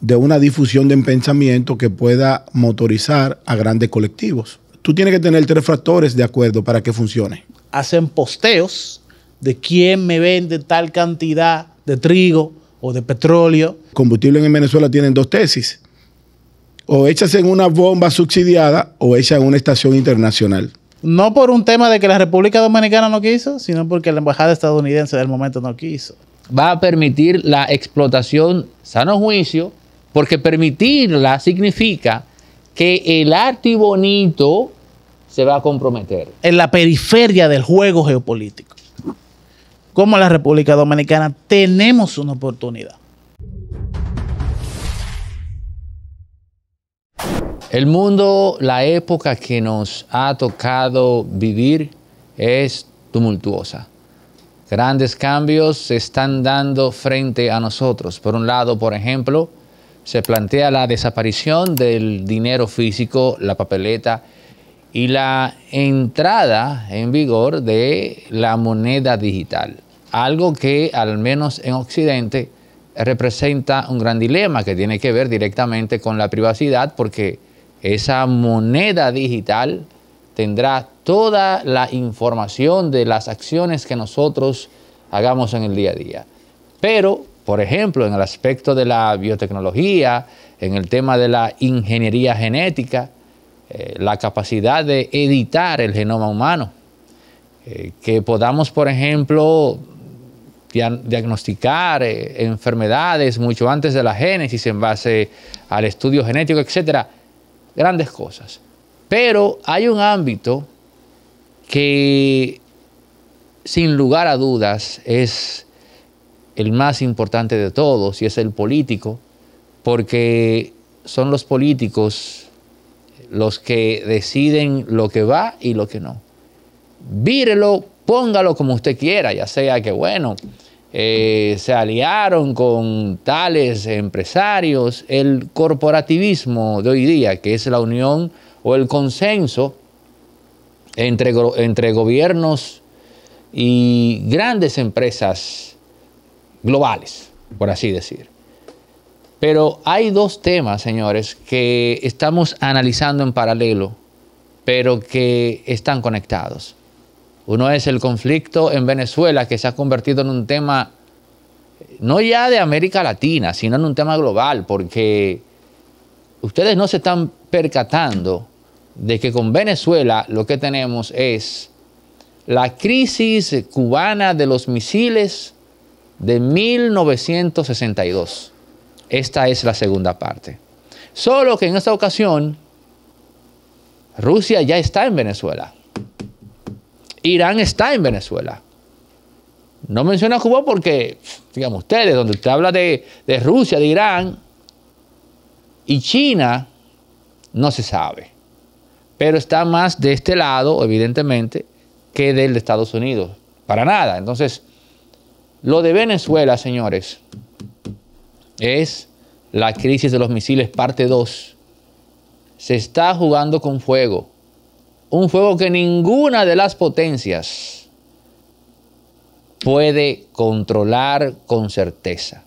de una difusión de pensamiento que pueda motorizar a grandes colectivos. Tú tienes que tener tres factores de acuerdo para que funcione. Hacen posteos de quién me vende tal cantidad de trigo o de petróleo. Combustible en Venezuela tienen dos tesis. O echas en una bomba subsidiada o echan en una estación internacional. No por un tema de que la República Dominicana no quiso, sino porque la embajada estadounidense del momento no quiso. Va a permitir la explotación, sano juicio, porque permitirla significa que el arte bonito se va a comprometer. En la periferia del juego geopolítico. Como la República Dominicana tenemos una oportunidad. El mundo, la época que nos ha tocado vivir es tumultuosa. Grandes cambios se están dando frente a nosotros. Por un lado, por ejemplo, se plantea la desaparición del dinero físico, la papeleta y la entrada en vigor de la moneda digital, algo que al menos en Occidente representa un gran dilema que tiene que ver directamente con la privacidad porque esa moneda digital tendrá toda la información de las acciones que nosotros hagamos en el día a día. Pero por ejemplo, en el aspecto de la biotecnología, en el tema de la ingeniería genética, eh, la capacidad de editar el genoma humano, eh, que podamos, por ejemplo, diagnosticar eh, enfermedades mucho antes de la génesis en base al estudio genético, etcétera, grandes cosas. Pero hay un ámbito que sin lugar a dudas es el más importante de todos, y es el político, porque son los políticos los que deciden lo que va y lo que no. Vírelo, póngalo como usted quiera, ya sea que, bueno, eh, se aliaron con tales empresarios, el corporativismo de hoy día, que es la unión o el consenso entre, entre gobiernos y grandes empresas globales, por así decir. Pero hay dos temas, señores, que estamos analizando en paralelo, pero que están conectados. Uno es el conflicto en Venezuela, que se ha convertido en un tema no ya de América Latina, sino en un tema global, porque ustedes no se están percatando de que con Venezuela lo que tenemos es la crisis cubana de los misiles de 1962. Esta es la segunda parte. Solo que en esta ocasión, Rusia ya está en Venezuela. Irán está en Venezuela. No menciona a Cuba porque, digamos ustedes, donde usted habla de, Rusia, de Irán y China, no se sabe. Pero está más de este lado, evidentemente, que del de Estados Unidos. Para nada. Entonces, lo de Venezuela, señores, es la crisis de los misiles parte 2. Se está jugando con fuego. Un fuego que ninguna de las potencias puede controlar con certeza.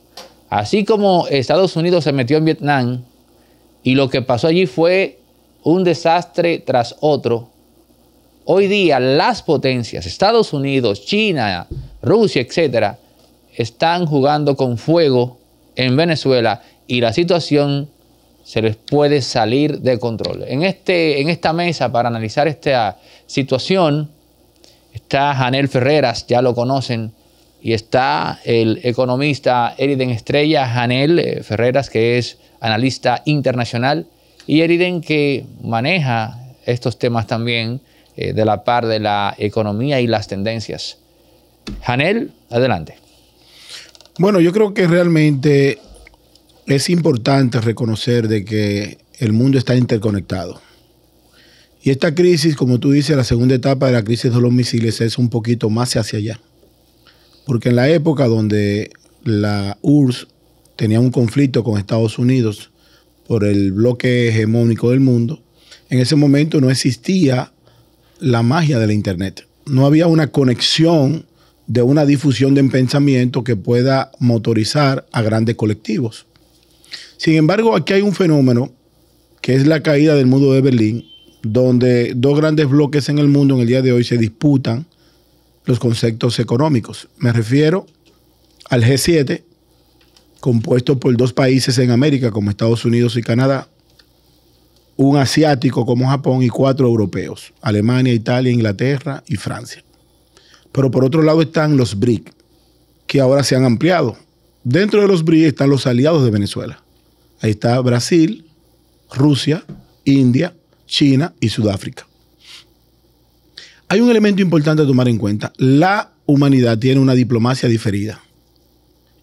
Así como Estados Unidos se metió en Vietnam y lo que pasó allí fue un desastre tras otro, hoy día las potencias, Estados Unidos, China, Rusia, etcétera, están jugando con fuego en Venezuela y la situación se les puede salir de control. En, este, en esta mesa, para analizar esta situación, está Janel Ferreras, ya lo conocen, y está el economista Eriden Estrella, Janel eh, Ferreras, que es analista internacional, y Eriden que maneja estos temas también eh, de la par de la economía y las tendencias. Janel, adelante. Bueno, yo creo que realmente es importante reconocer de que el mundo está interconectado. Y esta crisis, como tú dices, la segunda etapa de la crisis de los misiles es un poquito más hacia allá. Porque en la época donde la URSS tenía un conflicto con Estados Unidos por el bloque hegemónico del mundo, en ese momento no existía la magia de la Internet. No había una conexión de una difusión de pensamiento que pueda motorizar a grandes colectivos. Sin embargo, aquí hay un fenómeno que es la caída del mundo de Berlín, donde dos grandes bloques en el mundo en el día de hoy se disputan los conceptos económicos. Me refiero al G7, compuesto por dos países en América como Estados Unidos y Canadá, un asiático como Japón y cuatro europeos, Alemania, Italia, Inglaterra y Francia. Pero por otro lado están los BRIC, que ahora se han ampliado. Dentro de los BRIC están los aliados de Venezuela. Ahí está Brasil, Rusia, India, China y Sudáfrica. Hay un elemento importante a tomar en cuenta. La humanidad tiene una diplomacia diferida.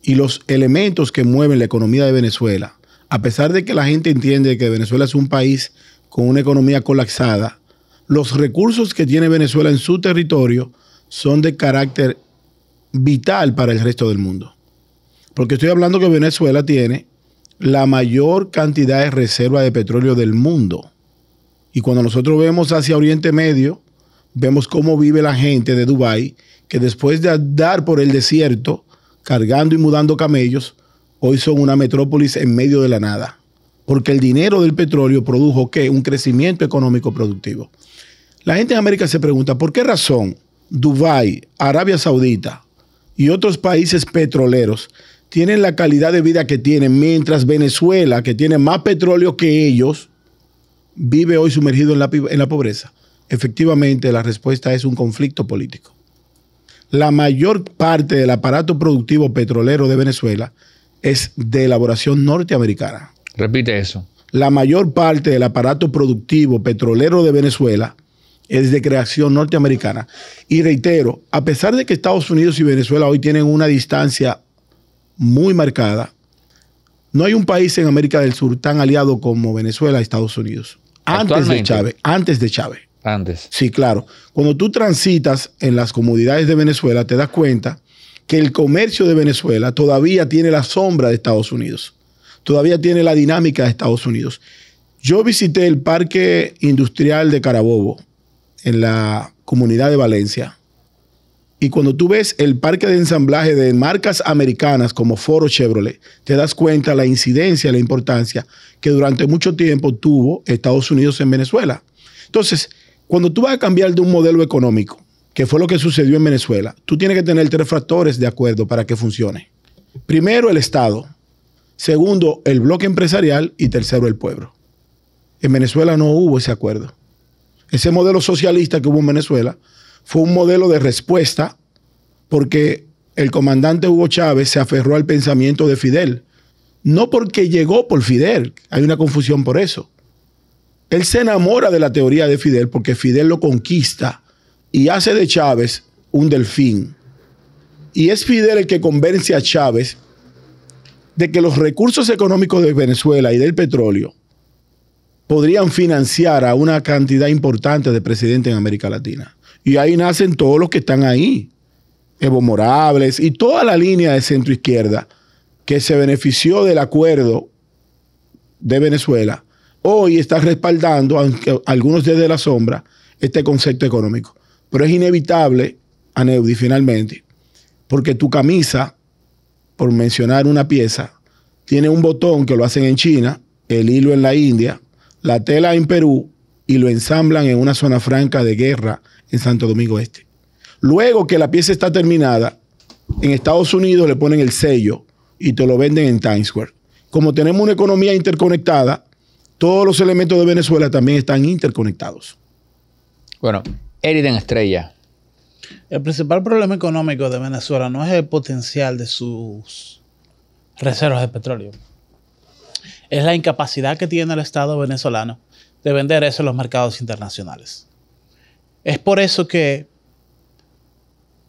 Y los elementos que mueven la economía de Venezuela, a pesar de que la gente entiende que Venezuela es un país con una economía colapsada, los recursos que tiene Venezuela en su territorio son de carácter vital para el resto del mundo. Porque estoy hablando que Venezuela tiene la mayor cantidad de reserva de petróleo del mundo. Y cuando nosotros vemos hacia Oriente Medio, vemos cómo vive la gente de Dubái, que después de andar por el desierto, cargando y mudando camellos, hoy son una metrópolis en medio de la nada. Porque el dinero del petróleo produjo ¿qué? un crecimiento económico productivo. La gente en América se pregunta, ¿por qué razón Dubái, Arabia Saudita y otros países petroleros tienen la calidad de vida que tienen, mientras Venezuela, que tiene más petróleo que ellos, vive hoy sumergido en la, en la pobreza? Efectivamente, la respuesta es un conflicto político. La mayor parte del aparato productivo petrolero de Venezuela es de elaboración norteamericana. Repite eso. La mayor parte del aparato productivo petrolero de Venezuela es de creación norteamericana. Y reitero, a pesar de que Estados Unidos y Venezuela hoy tienen una distancia muy marcada, no hay un país en América del Sur tan aliado como Venezuela y Estados Unidos. Antes de Chávez, antes de Chávez. Antes. Sí, claro. Cuando tú transitas en las comunidades de Venezuela, te das cuenta que el comercio de Venezuela todavía tiene la sombra de Estados Unidos, todavía tiene la dinámica de Estados Unidos. Yo visité el Parque Industrial de Carabobo en la comunidad de Valencia. Y cuando tú ves el parque de ensamblaje de marcas americanas como Foro Chevrolet, te das cuenta la incidencia, la importancia que durante mucho tiempo tuvo Estados Unidos en Venezuela. Entonces, cuando tú vas a cambiar de un modelo económico, que fue lo que sucedió en Venezuela, tú tienes que tener tres factores de acuerdo para que funcione. Primero, el Estado. Segundo, el bloque empresarial. Y tercero, el pueblo. En Venezuela no hubo ese acuerdo. Ese modelo socialista que hubo en Venezuela fue un modelo de respuesta porque el comandante Hugo Chávez se aferró al pensamiento de Fidel. No porque llegó por Fidel, hay una confusión por eso. Él se enamora de la teoría de Fidel porque Fidel lo conquista y hace de Chávez un delfín. Y es Fidel el que convence a Chávez de que los recursos económicos de Venezuela y del petróleo podrían financiar a una cantidad importante de presidentes en América Latina. Y ahí nacen todos los que están ahí. Evo Morales y toda la línea de centro izquierda que se benefició del acuerdo de Venezuela, hoy está respaldando, aunque algunos desde la sombra, este concepto económico. Pero es inevitable, Aneudi, finalmente, porque tu camisa, por mencionar una pieza, tiene un botón que lo hacen en China, el hilo en la India, la tela en Perú y lo ensamblan en una zona franca de guerra en Santo Domingo Este. Luego que la pieza está terminada, en Estados Unidos le ponen el sello y te lo venden en Times Square. Como tenemos una economía interconectada, todos los elementos de Venezuela también están interconectados. Bueno, Eriden Estrella. El principal problema económico de Venezuela no es el potencial de sus reservas de petróleo es la incapacidad que tiene el Estado venezolano de vender eso en los mercados internacionales. Es por eso que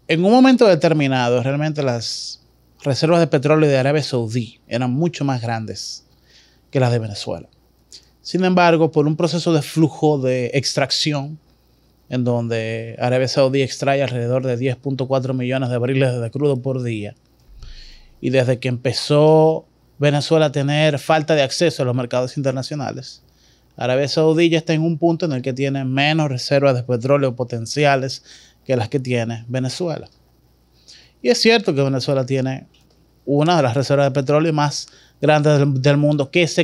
en un momento determinado realmente las reservas de petróleo de Arabia Saudí eran mucho más grandes que las de Venezuela. Sin embargo, por un proceso de flujo de extracción, en donde Arabia Saudí extrae alrededor de 10.4 millones de barriles de crudo por día, y desde que empezó Venezuela tener falta de acceso a los mercados internacionales. Arabia Saudí está en un punto en el que tiene menos reservas de petróleo potenciales que las que tiene Venezuela. Y es cierto que Venezuela tiene una de las reservas de petróleo más grandes del mundo que se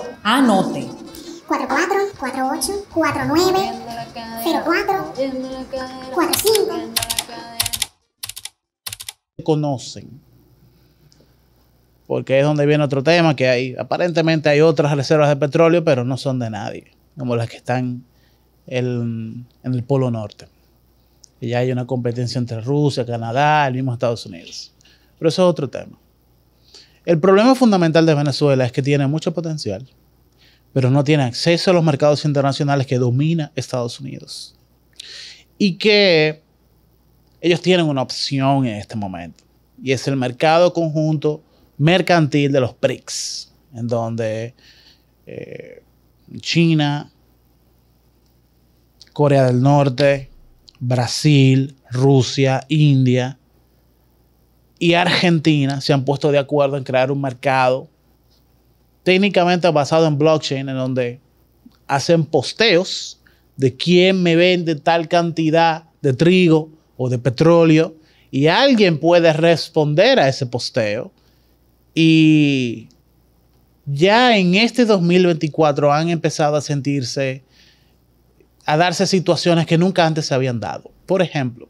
Anote. 44, 48, 49, 04, 45. Conocen. Porque es donde viene otro tema, que hay, aparentemente hay otras reservas de petróleo, pero no son de nadie, como las que están en el Polo Norte. Y ya hay una competencia entre Rusia, Canadá, el mismo Estados Unidos. Pero eso es otro tema. El problema fundamental de Venezuela es que tiene mucho potencial, pero no tiene acceso a los mercados internacionales que domina Estados Unidos. Y que ellos tienen una opción en este momento, y es el mercado conjunto mercantil de los BRICS, en donde eh, China, Corea del Norte, Brasil, Rusia, India, y Argentina se han puesto de acuerdo en crear un mercado técnicamente basado en blockchain, en donde hacen posteos de quién me vende tal cantidad de trigo o de petróleo y alguien puede responder a ese posteo. Y ya en este 2024 han empezado a sentirse, a darse situaciones que nunca antes se habían dado. Por ejemplo,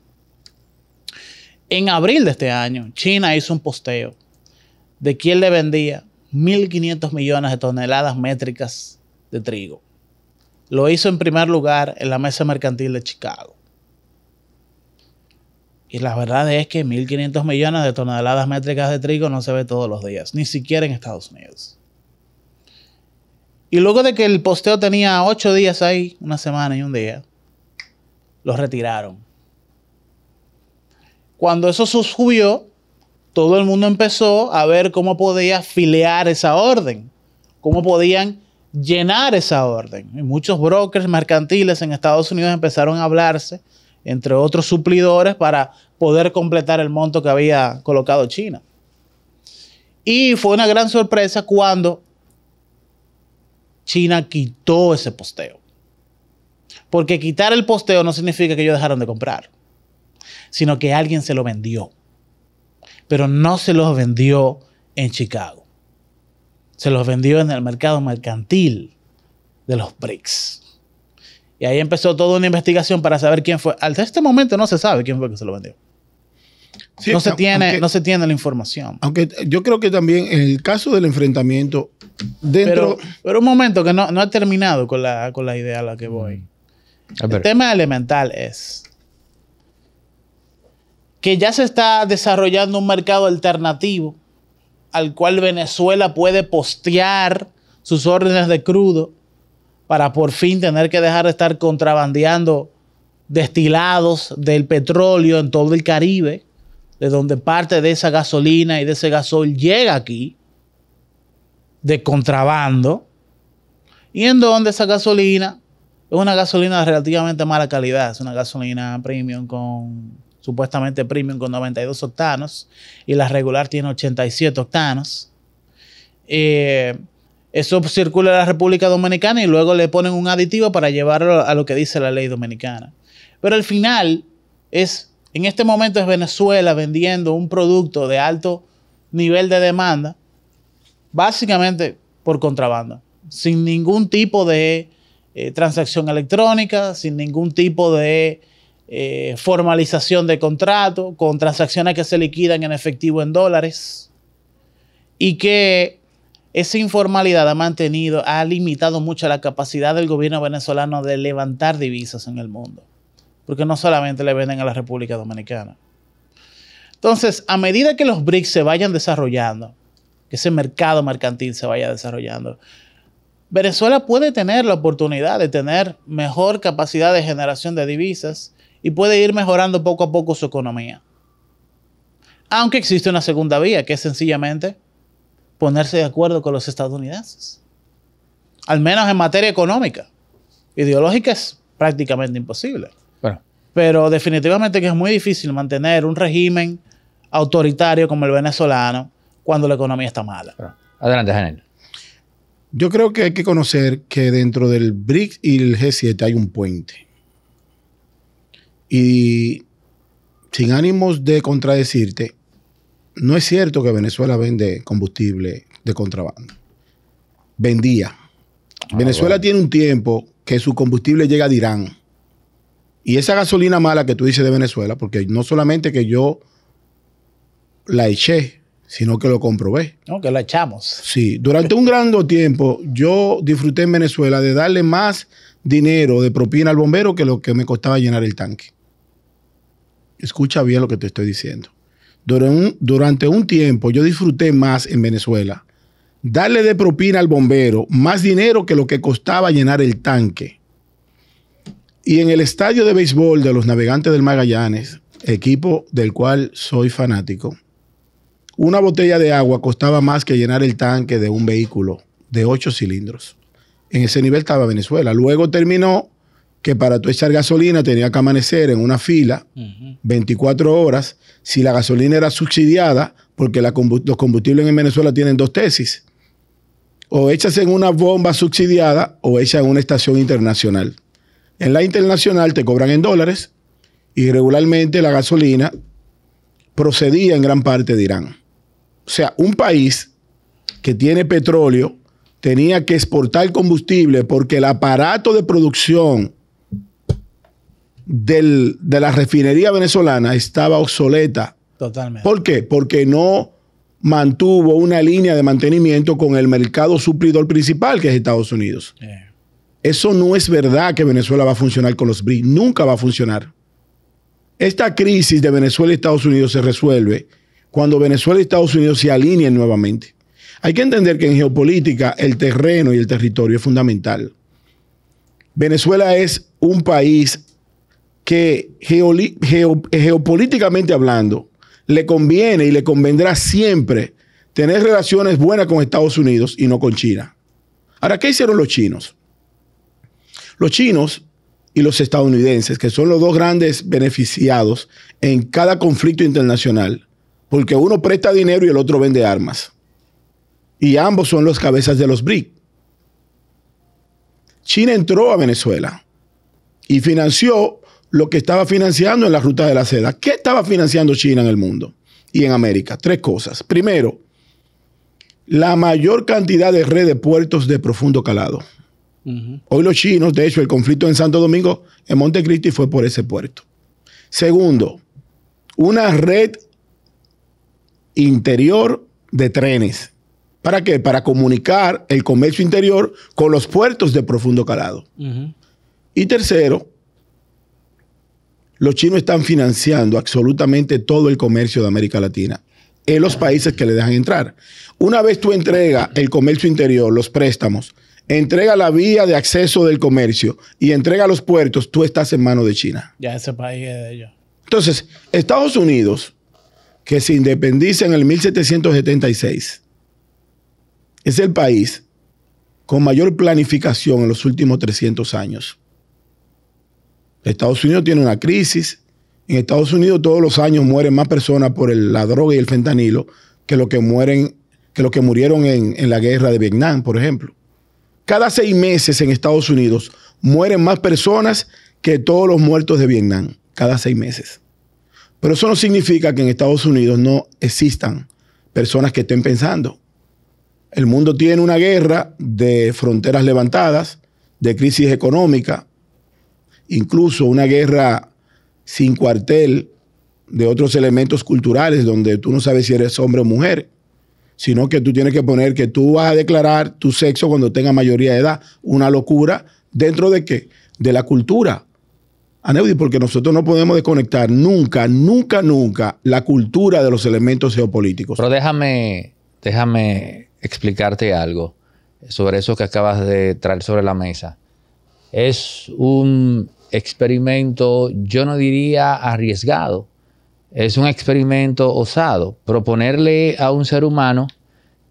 en abril de este año, China hizo un posteo de quien le vendía 1.500 millones de toneladas métricas de trigo. Lo hizo en primer lugar en la Mesa Mercantil de Chicago. Y la verdad es que 1.500 millones de toneladas métricas de trigo no se ve todos los días, ni siquiera en Estados Unidos. Y luego de que el posteo tenía ocho días ahí, una semana y un día, lo retiraron cuando eso subió, todo el mundo empezó a ver cómo podía filear esa orden, cómo podían llenar esa orden. Y muchos brokers mercantiles en Estados Unidos empezaron a hablarse, entre otros suplidores, para poder completar el monto que había colocado China. Y fue una gran sorpresa cuando China quitó ese posteo. Porque quitar el posteo no significa que ellos dejaron de comprar sino que alguien se lo vendió. Pero no se los vendió en Chicago. Se los vendió en el mercado mercantil de los BRICS. Y ahí empezó toda una investigación para saber quién fue. Hasta este momento no se sabe quién fue que se lo vendió. no, se tiene, no se tiene la información. Aunque yo creo que también en el caso del enfrentamiento, dentro... Pero, un momento, que no, no he terminado con la, con la idea a la que voy. el tema elemental es, que ya se está desarrollando un mercado alternativo al cual Venezuela puede postear sus órdenes de crudo para por fin tener que dejar de estar contrabandeando destilados del petróleo en todo el Caribe, de donde parte de esa gasolina y de ese gasol llega aquí de contrabando, y en donde esa gasolina es una gasolina de relativamente mala calidad, es una gasolina premium con supuestamente premium con 92 octanos y la regular tiene 87 octanos. Eh, eso circula en la República Dominicana y luego le ponen un aditivo para llevarlo a lo que dice la ley dominicana. Pero al final es, en este momento es Venezuela vendiendo un producto de alto nivel de demanda, básicamente por contrabando, sin ningún tipo de eh, transacción electrónica, sin ningún tipo de eh, formalización de contrato, con transacciones que se liquidan en efectivo en dólares y que esa informalidad ha mantenido, ha limitado mucho la capacidad del gobierno venezolano de levantar divisas en el mundo, porque no solamente le venden a la República Dominicana. Entonces, a medida que los BRICS se vayan desarrollando, que ese mercado mercantil se vaya desarrollando, Venezuela puede tener la oportunidad de tener mejor capacidad de generación de divisas, y puede ir mejorando poco a poco su economía. Aunque existe una segunda vía, que es sencillamente ponerse de acuerdo con los estadounidenses. Al menos en materia económica. Ideológica es prácticamente imposible. Pero definitivamente que es muy difícil mantener un régimen autoritario como el venezolano cuando la economía está mala. Adelante, Janel. Yo creo que hay que conocer que dentro del BRICS y el G7 hay un puente. Y sin ánimos de contradecirte, no es cierto que Venezuela vende combustible de contrabando. Vendía. Ah, Venezuela tiene un tiempo que su combustible llega de Irán. Y esa gasolina mala que tú dices de Venezuela, porque no solamente que yo la eché, sino que lo comprobé. No, que la echamos. Sí, durante un gran tiempo yo disfruté en Venezuela de darle más dinero de propina al bombero que lo que me costaba llenar el tanque. Escucha bien lo que te estoy diciendo. Durante un, tiempo yo disfruté más en Venezuela darle de propina al bombero más dinero que lo que costaba llenar el tanque. Y en el estadio de béisbol de los Navegantes del Magallanes, equipo del cual soy fanático, una botella de agua costaba más que llenar el tanque de un vehículo de ocho cilindros. En ese nivel estaba Venezuela. Luego terminó que para tú echar gasolina tenía que amanecer en una fila 24 horas si la gasolina era subsidiada, porque los combustibles en Venezuela tienen dos tesis. O echas en una bomba subsidiada o echas en una estación internacional. En la internacional te cobran en dólares y regularmente la gasolina procedía en gran parte de Irán. O sea, un país que tiene petróleo tenía que exportar combustible porque el aparato de producción de la refinería venezolana estaba obsoleta. Totalmente. ¿Por qué? Porque no mantuvo una línea de mantenimiento con el mercado suplidor principal que es Estados Unidos. Eso no es verdad que Venezuela va a funcionar con los BRICS, nunca va a funcionar. Esta crisis de Venezuela y Estados Unidos se resuelve cuando Venezuela y Estados Unidos se alineen nuevamente. Hay que entender que en geopolítica el terreno y el territorio es fundamental. Venezuela es un país que geopolíticamente hablando, le conviene y le convendrá siempre tener relaciones buenas con Estados Unidos y no con China. Ahora, ¿qué hicieron los chinos? Los chinos y los estadounidenses, que son los dos grandes beneficiados en cada conflicto internacional, porque uno presta dinero y el otro vende armas. Y ambos son los cabezas de los BRIC. China entró a Venezuela y financió lo que estaba financiando en la ruta de la seda. ¿Qué estaba financiando China en el mundo y en América? Tres cosas. Primero, la mayor cantidad de red de puertos de profundo calado. Hoy los chinos, de hecho, el conflicto en Santo Domingo, en Montecristi, fue por ese puerto. Segundo, una red interior de trenes. ¿Para qué? Para comunicar el comercio interior con los puertos de profundo calado. Y tercero, los chinos están financiando absolutamente todo el comercio de América Latina en los países que le dejan entrar. Una vez tú entregas el comercio interior, los préstamos, entrega la vía de acceso del comercio y entrega los puertos, tú estás en manos de China. Ya ese país es de ellos. Entonces, Estados Unidos, que se independiza en el 1776, es el país con mayor planificación en los últimos 300 años. Estados Unidos tiene una crisis. En Estados Unidos todos los años mueren más personas por la droga y el fentanilo que los que mueren, que que murieron en, en la guerra de Vietnam, por ejemplo. Cada seis meses en Estados Unidos mueren más personas que todos los muertos de Vietnam, cada seis meses. Pero eso no significa que en Estados Unidos no existan personas que estén pensando. El mundo tiene una guerra de fronteras levantadas, de crisis económica, incluso una guerra sin cuartel de otros elementos culturales donde tú no sabes si eres hombre o mujer, sino que tú tienes que poner que tú vas a declarar tu sexo cuando tenga mayoría de edad. Una locura. ¿Dentro de qué? De la cultura. Aneudi, porque nosotros no podemos desconectar nunca, nunca, nunca la cultura de los elementos geopolíticos. Pero déjame, déjame explicarte algo sobre eso que acabas de traer sobre la mesa. Es un experimento, yo no diría arriesgado, es un experimento osado, proponerle a un ser humano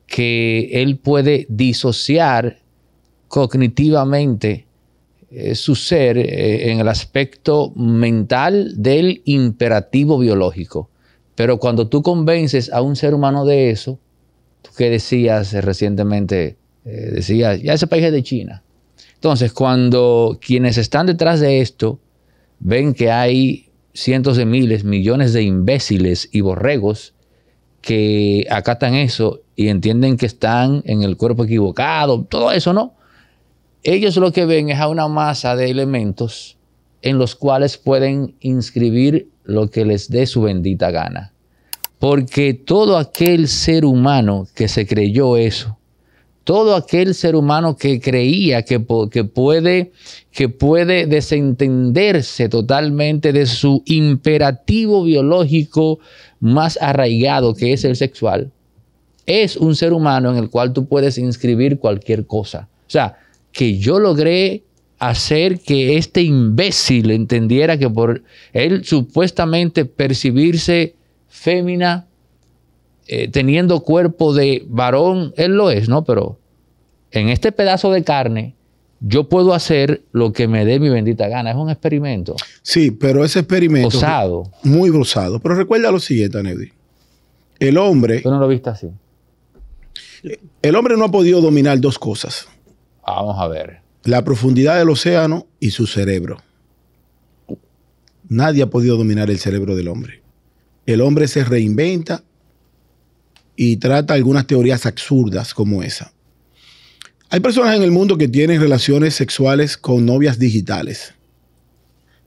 que él puede disociar cognitivamente eh, su ser eh, en el aspecto mental del imperativo biológico. Pero cuando tú convences a un ser humano de eso, tú que decías recientemente, eh, decías, ya ese país es de China. Entonces, cuando quienes están detrás de esto ven que hay cientos de miles, millones de imbéciles y borregos que acatan eso y entienden que están en el cuerpo equivocado, todo eso no. Ellos lo que ven es a una masa de elementos en los cuales pueden inscribir lo que les dé su bendita gana. Porque todo aquel ser humano que se creyó eso, todo aquel ser humano que creía que, puede, que puede desentenderse totalmente de su imperativo biológico más arraigado, que es el sexual, es un ser humano en el cual tú puedes inscribir cualquier cosa. O sea, que yo logré hacer que este imbécil entendiera que por él supuestamente percibirse fémina, eh, teniendo cuerpo de varón, él lo es, ¿no? Pero en este pedazo de carne yo puedo hacer lo que me dé mi bendita gana. Es un experimento. Sí, pero ese experimento. Osado. Muy osado. Pero recuerda lo siguiente, Anedi. El hombre. Tú no lo viste así. El hombre no ha podido dominar dos cosas. Vamos a ver. La profundidad del océano y su cerebro. Nadie ha podido dominar el cerebro del hombre. El hombre se reinventa y trata algunas teorías absurdas como esa. Hay personas en el mundo que tienen relaciones sexuales con novias digitales.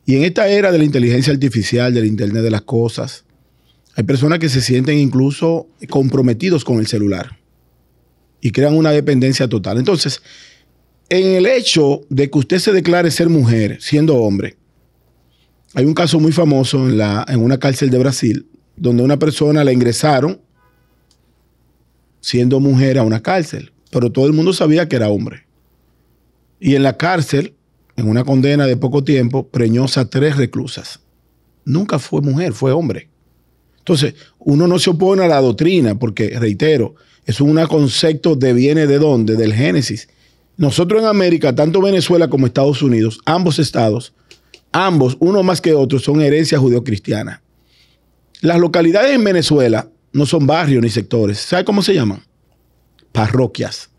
Y en esta era de la inteligencia artificial, del Internet de las Cosas, hay personas que se sienten incluso comprometidos con el celular y crean una dependencia total. Entonces, en el hecho de que usted se declare ser mujer siendo hombre, hay un caso muy famoso en, en una cárcel de Brasil, donde una persona la ingresaron siendo mujer a una cárcel pero todo el mundo sabía que era hombre. Y en la cárcel, en una condena de poco tiempo, preñosa a tres reclusas. Nunca fue mujer, fue hombre. Entonces, uno no se opone a la doctrina, porque, reitero, es un concepto de viene de dónde, del Génesis. Nosotros en América, tanto Venezuela como Estados Unidos, ambos estados, ambos, uno más que otro, son herencia judeocristiana. Las localidades en Venezuela no son barrios ni sectores. ¿Sabe cómo se llaman? parroquias.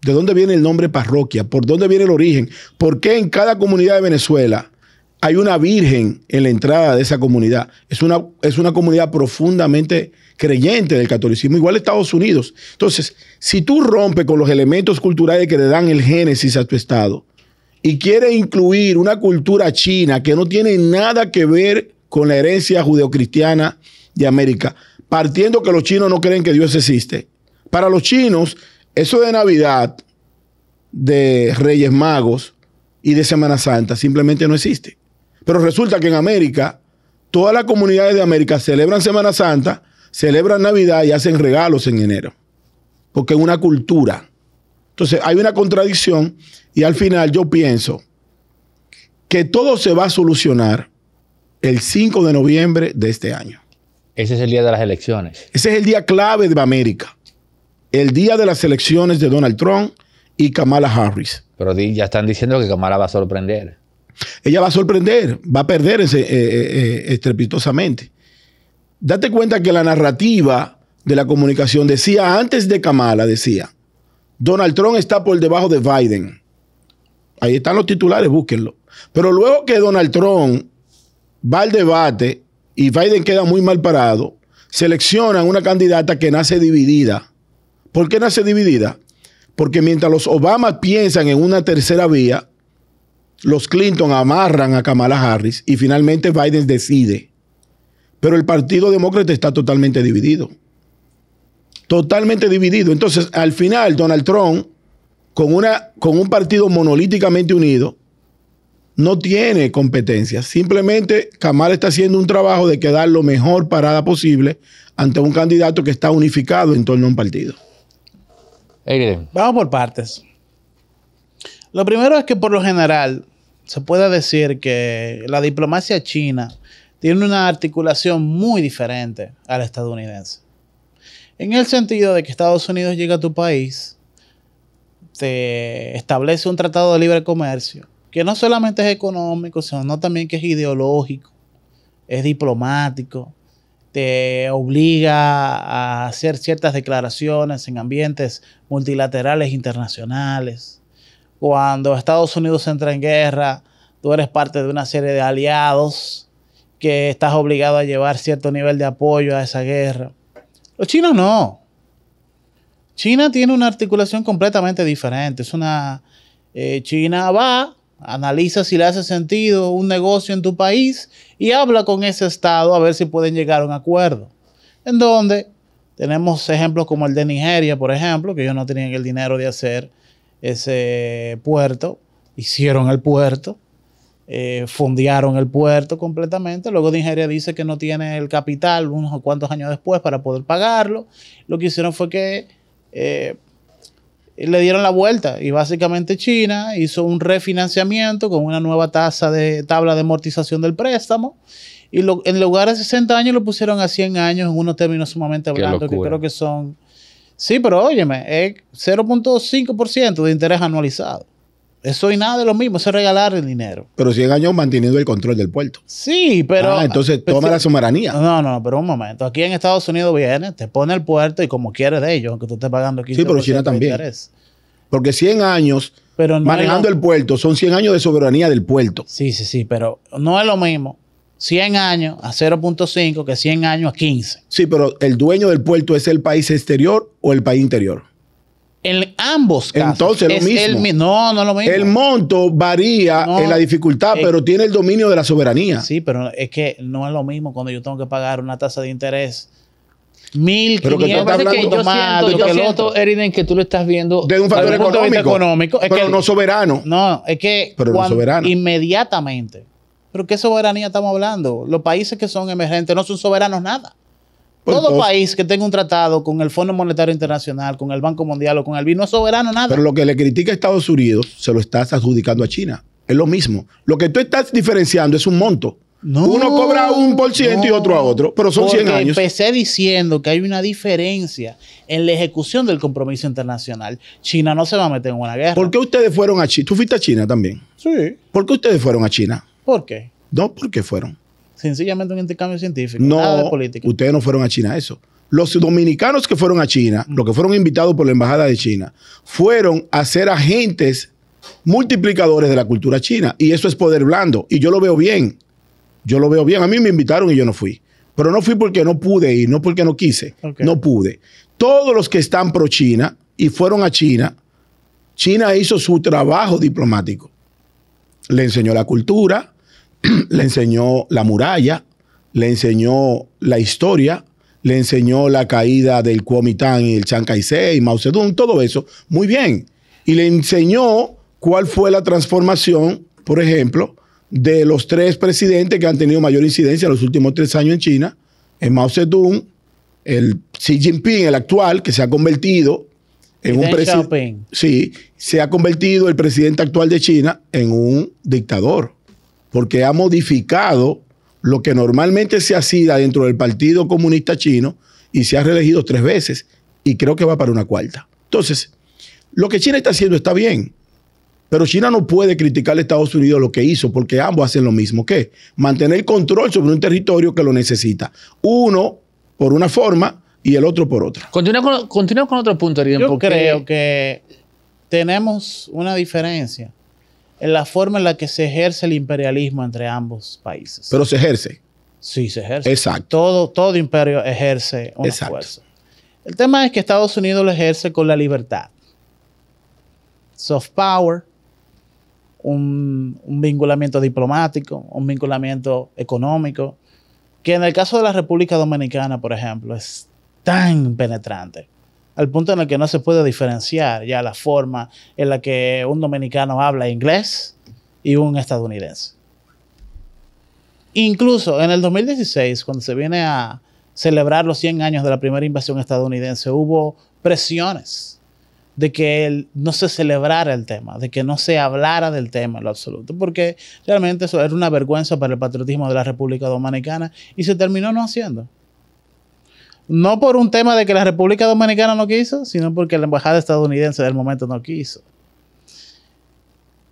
¿De dónde viene el nombre parroquia? ¿Por dónde viene el origen? ¿Por qué en cada comunidad de Venezuela hay una virgen en la entrada de esa comunidad? Es una, es una comunidad profundamente creyente del catolicismo, igual Estados Unidos. Entonces, si tú rompes con los elementos culturales que le dan el génesis a tu Estado y quieres incluir una cultura china que no tiene nada que ver con la herencia judeocristiana de América, partiendo que los chinos no creen que Dios existe, para los chinos, eso de Navidad, de Reyes Magos y de Semana Santa simplemente no existe. Pero resulta que en América, todas las comunidades de América celebran Semana Santa, celebran Navidad y hacen regalos en enero. Porque es una cultura. Entonces hay una contradicción y al final yo pienso que todo se va a solucionar el 5 de noviembre de este año. Ese es el día de las elecciones. Ese es el día clave de América el día de las elecciones de Donald Trump y Kamala Harris. Pero ya están diciendo que Kamala va a sorprender. Ella va a sorprender, va a perder eh, eh, eh, estrepitosamente. Date cuenta que la narrativa de la comunicación decía antes de Kamala, decía, Donald Trump está por debajo de Biden. Ahí están los titulares, búsquenlo. Pero luego que Donald Trump va al debate y Biden queda muy mal parado, seleccionan una candidata que nace dividida ¿Por qué nace dividida? Porque mientras los Obama piensan en una tercera vía, los Clinton amarran a Kamala Harris y finalmente Biden decide. Pero el Partido Demócrata está totalmente dividido. Totalmente dividido. Entonces, al final, Donald Trump, con, una, con un partido monolíticamente unido, no tiene competencia. Simplemente Kamala está haciendo un trabajo de quedar lo mejor parada posible ante un candidato que está unificado en torno a un partido. Vamos por partes. Lo primero es que por lo general se puede decir que la diplomacia china tiene una articulación muy diferente a la estadounidense. En el sentido de que Estados Unidos llega a tu país, te establece un tratado de libre comercio, que no solamente es económico, sino también que es ideológico, es diplomático, te obliga a hacer ciertas declaraciones en ambientes multilaterales internacionales. Cuando Estados Unidos entra en guerra, tú eres parte de una serie de aliados que estás obligado a llevar cierto nivel de apoyo a esa guerra. Los chinos no. China tiene una articulación completamente diferente. Es una eh, China va Analiza si le hace sentido un negocio en tu país y habla con ese Estado a ver si pueden llegar a un acuerdo. En donde tenemos ejemplos como el de Nigeria, por ejemplo, que ellos no tenían el dinero de hacer ese puerto, hicieron el puerto, eh, el puerto completamente. Luego Nigeria dice que no tiene el capital unos cuantos años después para poder pagarlo. Lo que hicieron fue que eh, eh, le dieron la vuelta y básicamente China hizo un refinanciamiento con una nueva tasa de tabla de amortización del préstamo y lo, en lugar de 60 años lo pusieron a 100 años en unos términos sumamente blandos que creo que son... Sí, pero óyeme, es 0.5% de interés anualizado. Eso y nada de lo mismo, eso es regalar el dinero. Pero 100 años manteniendo el control del puerto. Sí, pero. Ah, entonces pues toma la soberanía. No, no, pero un momento. Aquí en Estados Unidos viene, te pone el puerto y como quieres de ellos, aunque tú estés pagando aquí. Sí, pero China también. Porque 100 años manejando el puerto son 100 años de soberanía del puerto. Sí, sí, sí, pero no es lo mismo 100 años a 0.5 que 100 años a 15. Sí, pero el dueño del puerto es el país exterior o el país interior. En ambos casos. es El, no, no lo mismo. El monto varía en la dificultad, eh, pero tiene el dominio de la soberanía. Sí, pero es que no es lo mismo cuando yo tengo que pagar una tasa de interés. Mil pero que, yo siento, que tú lo estás viendo desde un factor económico, económico. pero no soberano. No, es que inmediatamente. ¿Pero qué soberanía estamos hablando? Los países que son emergentes no son soberanos nada. Todo país que tenga un tratado con el Fondo Monetario Internacional, con el Banco Mundial o con el BIN no es soberano nada. Pero lo que le critica a Estados Unidos se lo estás adjudicando a China. Es lo mismo. Lo que tú estás diferenciando es un monto. Uno cobra un por ciento y otro a otro, pero son 100 años. Empecé diciendo que hay una diferencia en la ejecución del compromiso internacional. China no se va a meter en una guerra. ¿Por qué ustedes fueron a China? ¿Tú fuiste a China también? Sí. ¿Por qué ustedes fueron a China? ¿Por qué? No, porque fueron sencillamente un intercambio científico. No, nada ustedes no fueron a China eso. Los dominicanos que fueron a China, mm. los que fueron invitados por la Embajada de China, fueron a ser agentes multiplicadores de la cultura china. Y eso es poder blando. Y yo lo veo bien. Yo lo veo bien. A mí me invitaron y yo no fui. Pero no fui porque no pude ir, no porque no quise. No pude. Todos los que están pro China y fueron a China, China hizo su trabajo diplomático. Le enseñó la cultura, le enseñó la muralla, le enseñó la historia, le enseñó la caída del Kuomintang y el Chiang kai y Mao Zedong, todo eso, muy bien. Y le enseñó cuál fue la transformación, por ejemplo, de los tres presidentes que han tenido mayor incidencia en los últimos tres años en China, en Mao Zedong, el Xi Jinping, el actual, que se ha convertido en un presidente. Sí, se ha convertido el presidente actual de China en un dictador porque ha modificado lo que normalmente se hacía dentro del Partido Comunista Chino y se ha reelegido tres veces y creo que va para una cuarta. Entonces, lo que China está haciendo está bien, pero China no puede criticar a Estados Unidos lo que hizo porque ambos hacen lo mismo, ¿Qué? mantener control sobre un territorio que lo necesita. Uno por una forma y el otro por otra. Continúa con, otro punto, Ariel, porque creo que tenemos una diferencia en la forma en la que se ejerce el imperialismo entre ambos países. Pero se ejerce. Sí, se ejerce. Exacto. Todo, todo imperio ejerce una Exacto. El tema es que Estados Unidos lo ejerce con la libertad. Soft power, un, un vinculamiento diplomático, un vinculamiento económico, que en el caso de la República Dominicana, por ejemplo, es tan penetrante al punto en el que no se puede diferenciar ya la forma en la que un dominicano habla inglés y un estadounidense. Incluso en el 2016, cuando se viene a celebrar los 100 años de la primera invasión estadounidense, hubo presiones de que no se celebrara el tema, de que no se hablara del tema en lo absoluto, porque realmente eso era una vergüenza para el patriotismo de la República Dominicana y se terminó no haciendo. No por un tema de que la República Dominicana no quiso, sino porque la embajada estadounidense del momento no quiso.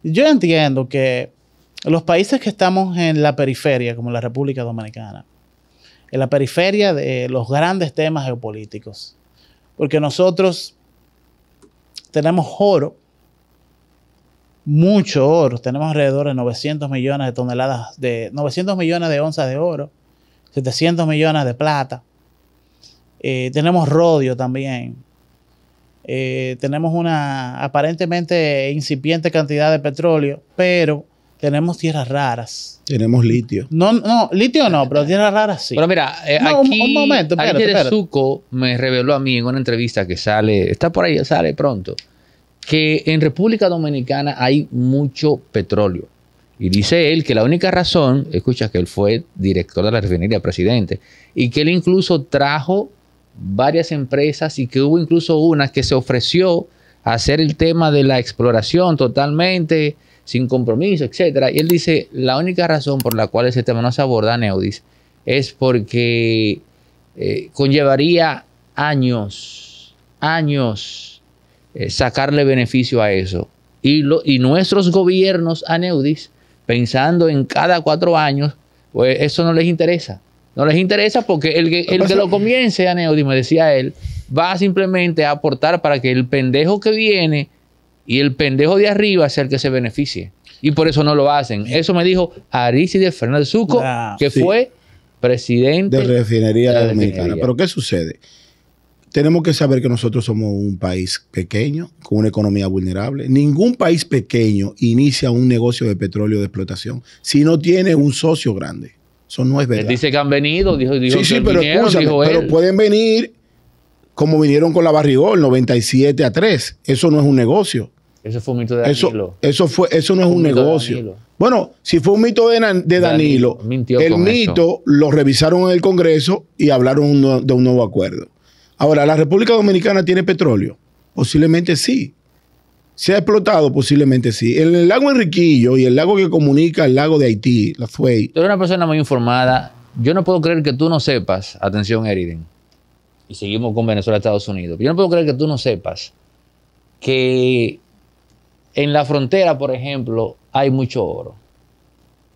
Yo entiendo que los países que estamos en la periferia, como la República Dominicana, en la periferia de los grandes temas geopolíticos, porque nosotros tenemos oro, mucho oro, tenemos alrededor de 900 millones de toneladas, de 900 millones de onzas de oro, 700 millones de plata, eh, tenemos rodio también. Eh, tenemos una aparentemente incipiente cantidad de petróleo, pero tenemos tierras raras. Tenemos litio. No, no, litio no, pero tierras raras sí. Pero mira, eh, aquí, un, me reveló a mí en una entrevista que sale, está por ahí, sale pronto, que en República Dominicana hay mucho petróleo. Y dice él que la única razón, escucha, que él fue director de la refinería, presidente, y que él incluso trajo varias empresas y que hubo incluso una que se ofreció a hacer el tema de la exploración totalmente sin compromiso, etcétera. Y él dice, la única razón por la cual ese tema no se aborda, Neudis, es porque eh, conllevaría años, años eh, sacarle beneficio a eso. Y, y nuestros gobiernos a Neudis, pensando en cada cuatro años, pues eso no les interesa. No les interesa porque el que, el que lo comience, Aneudi, me decía él, va simplemente a aportar para que el pendejo que viene y el pendejo de arriba sea el que se beneficie. Y por eso no lo hacen. Eso me dijo de Fernández Suco, ah, que fue presidente de refinería de la dominicana. Pero ¿qué sucede? Tenemos que saber que nosotros somos un país pequeño, con una economía vulnerable. Ningún país pequeño inicia un negocio de petróleo de explotación si no tiene un socio grande. Eso no es verdad. Él dice que han venido, dijo, dijo sí, pero, pueden venir como vinieron con la barrigol, 97 a 3. Eso no es un negocio. Eso fue un mito de Danilo. Eso, fue, eso no es un, negocio. Bueno, si fue un mito de, Danilo, el mito lo revisaron en el Congreso y hablaron de un nuevo acuerdo. Ahora, ¿la República Dominicana tiene petróleo? Posiblemente sí. ¿Se ha explotado? Posiblemente sí. El, el, lago Enriquillo y el lago que comunica el lago de Haití, la Fuey. Tú eres una persona muy informada. Yo no puedo creer que tú no sepas, atención Eriden, y seguimos con Venezuela, Estados Unidos. Yo no puedo creer que tú no sepas que en la frontera, por ejemplo, hay mucho oro.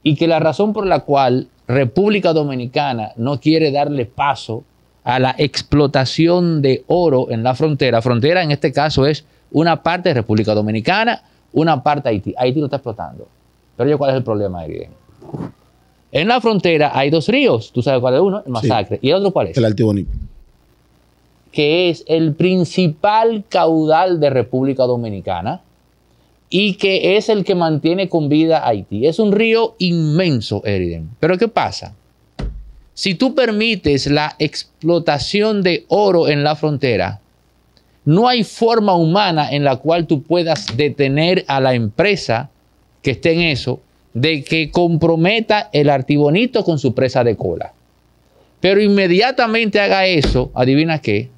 Y que la razón por la cual República Dominicana no quiere darle paso a la explotación de oro en la frontera, frontera en este caso es una parte de República Dominicana, una parte de Haití. Haití lo está explotando. Pero yo, ¿cuál es el problema, Eriden? En la frontera hay dos ríos. Tú sabes cuál es uno, el Masacre. ¿Y el otro cuál es? El Altiboní. Que es el principal caudal de República Dominicana y que es el que mantiene con vida Haití. Es un río inmenso, Eriden. Pero ¿qué pasa? Si tú permites la explotación de oro en la frontera, no hay forma humana en la cual tú puedas detener a la empresa que esté en eso de que comprometa el artibonito con su presa de cola. Pero inmediatamente haga eso, adivina qué,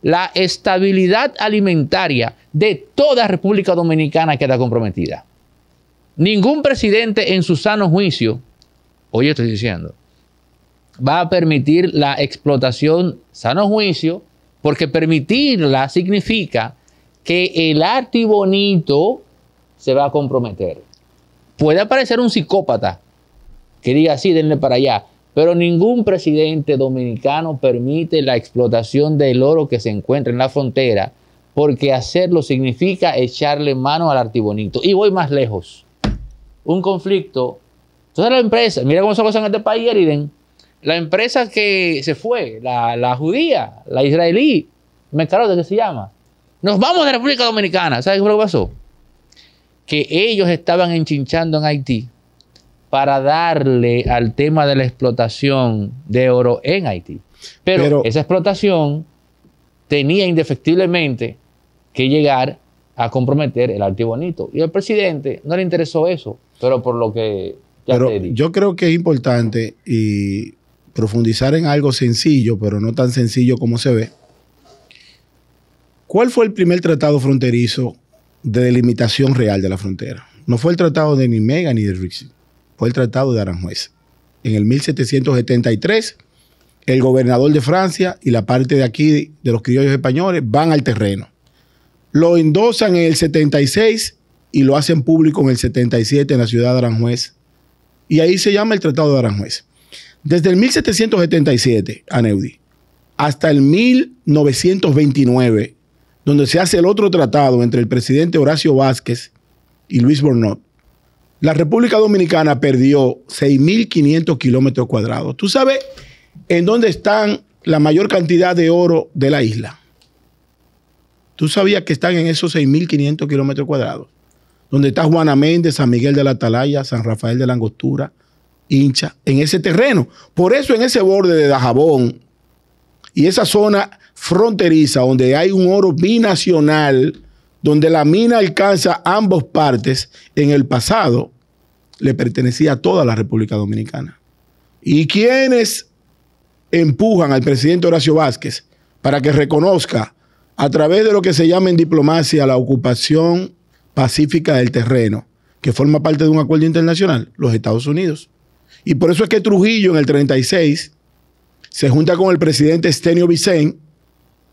la estabilidad alimentaria de toda República Dominicana queda comprometida. Ningún presidente en su sano juicio, oye, estoy diciendo, va a permitir la explotación, sano juicio, porque permitirla significa que el arte bonito se va a comprometer. Puede aparecer un psicópata que diga así, denle para allá, pero ningún presidente dominicano permite la explotación del oro que se encuentra en la frontera, porque hacerlo significa echarle mano al artibonito. Y voy más lejos. Un conflicto. Entonces la empresa, mira cómo se cosas en este país, Eriden. La empresa que se fue, la, judía, la israelí, me de que se llama. Nos vamos de la República Dominicana. ¿Sabes qué pasó? Que ellos estaban enchinchando en Haití para darle al tema de la explotación de oro en Haití. Pero, esa explotación tenía indefectiblemente que llegar a comprometer el arte bonito. Y al presidente no le interesó eso, pero por lo que Yo creo que es importante y profundizar en algo sencillo, pero no tan sencillo como se ve. ¿Cuál fue el primer tratado fronterizo de delimitación real de la frontera? No fue el tratado de Mega ni de Rixi, fue el tratado de Aranjuez. En el 1773, el gobernador de Francia y la parte de aquí de los criollos españoles van al terreno. Lo endosan en el 76 y lo hacen público en el 77 en la ciudad de Aranjuez. Y ahí se llama el Tratado de Aranjuez. Desde el 1777, Aneudi, hasta el 1929, donde se hace el otro tratado entre el presidente Horacio Vázquez y Luis Bornot, la República Dominicana perdió 6.500 kilómetros cuadrados. ¿Tú sabes en dónde están la mayor cantidad de oro de la isla? ¿Tú sabías que están en esos 6.500 kilómetros cuadrados? Donde está Juana Méndez, San Miguel de la Atalaya, San Rafael de la Angostura, hincha en ese terreno. Por eso en ese borde de Dajabón y esa zona fronteriza donde hay un oro binacional, donde la mina alcanza ambos partes, en el pasado le pertenecía a toda la República Dominicana. ¿Y quienes empujan al presidente Horacio Vázquez para que reconozca a través de lo que se llama en diplomacia la ocupación pacífica del terreno, que forma parte de un acuerdo internacional? Los Estados Unidos. Y por eso es que Trujillo en el 36 se junta con el presidente Estenio Vicente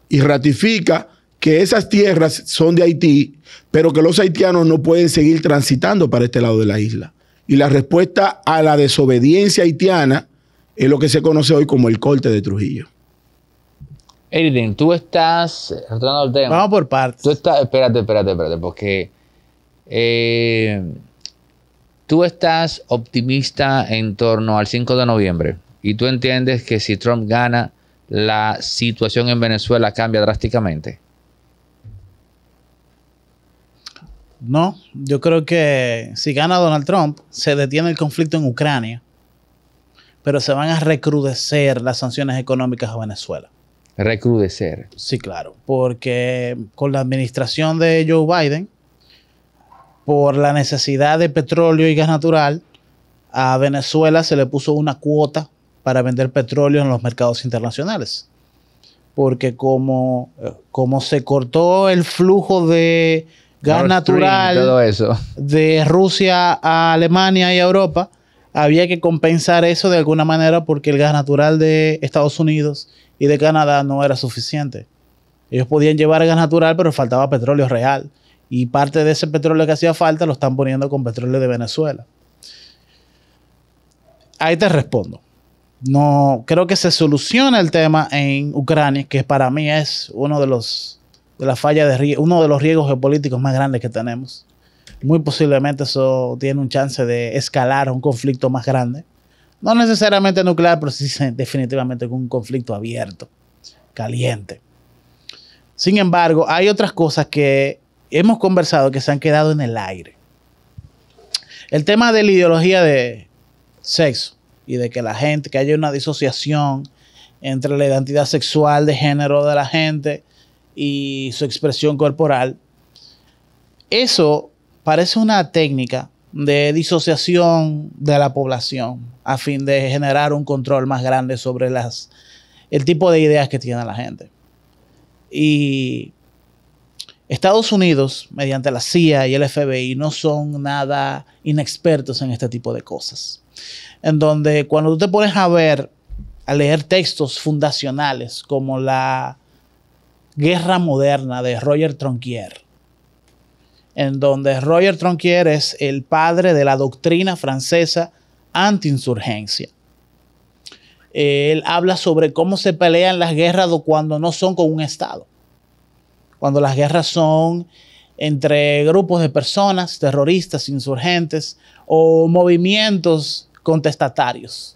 y ratifica que esas tierras son de Haití, pero que los haitianos no pueden seguir transitando para este lado de la isla. Y la respuesta a la desobediencia haitiana es lo que se conoce hoy como el corte de Trujillo. Eriden, tú estás. Vamos por partes. Tú Espérate, espérate, espérate, porque. Eh, tú estás optimista en torno al 5 de noviembre y tú entiendes que si Trump gana, la situación en Venezuela cambia drásticamente. No, yo creo que si gana Donald Trump, se detiene el conflicto en Ucrania, pero se van a recrudecer las sanciones económicas a Venezuela. Recrudecer. Sí, claro, porque con la administración de Joe Biden, por la necesidad de petróleo y gas natural, a Venezuela se le puso una cuota para vender petróleo en los mercados internacionales. Porque como, se cortó el flujo de gas natural de Rusia a Alemania y a Europa, había que compensar eso de alguna manera porque el gas natural de Estados Unidos y de Canadá no era suficiente. Ellos podían llevar gas natural, pero faltaba petróleo real y parte de ese petróleo que hacía falta lo están poniendo con petróleo de Venezuela. Ahí te respondo. No, creo que se soluciona el tema en Ucrania, que para mí es uno de los de uno de los riesgos geopolíticos más grandes que tenemos. Muy posiblemente eso tiene un chance de escalar a un conflicto más grande. No necesariamente nuclear, pero sí definitivamente con un conflicto abierto, caliente. Sin embargo, hay otras cosas que hemos conversado que se han quedado en el aire. El tema de la ideología de sexo y de que la gente, que haya una disociación entre la identidad sexual de género de la gente y su expresión corporal, eso parece una técnica de disociación de la población a fin de generar un control más grande sobre las, el tipo de ideas que tiene la gente. Y Estados Unidos, mediante la CIA y el FBI, no son nada inexpertos en este tipo de cosas. En donde cuando tú te pones a ver, a leer textos fundacionales como la Guerra Moderna de Roger Tronquier, en donde Roger Tronquier es el padre de la doctrina francesa antiinsurgencia. Él habla sobre cómo se pelean las guerras cuando no son con un Estado cuando las guerras son entre grupos de personas, terroristas, insurgentes o movimientos contestatarios.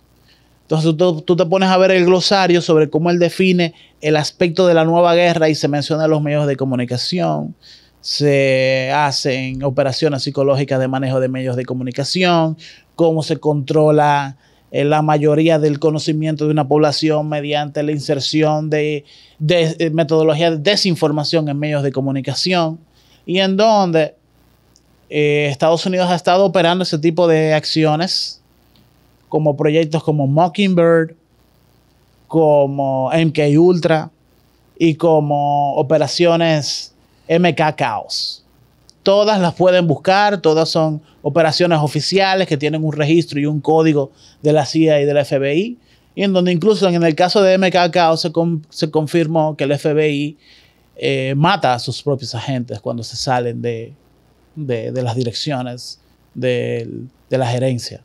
Entonces tú, te pones a ver el glosario sobre cómo él define el aspecto de la nueva guerra y se menciona los medios de comunicación, se hacen operaciones psicológicas de manejo de medios de comunicación, cómo se controla eh, la mayoría del conocimiento de una población mediante la inserción de de, eh, metodología de desinformación en medios de comunicación y en donde eh, Estados Unidos ha estado operando ese tipo de acciones como proyectos como Mockingbird, como MK Ultra y como operaciones MK Chaos. Todas las pueden buscar, todas son operaciones oficiales que tienen un registro y un código de la CIA y de la FBI y en donde incluso en el caso de MKK se, confirmó que el FBI eh, mata a sus propios agentes cuando se salen de, las direcciones de, la gerencia.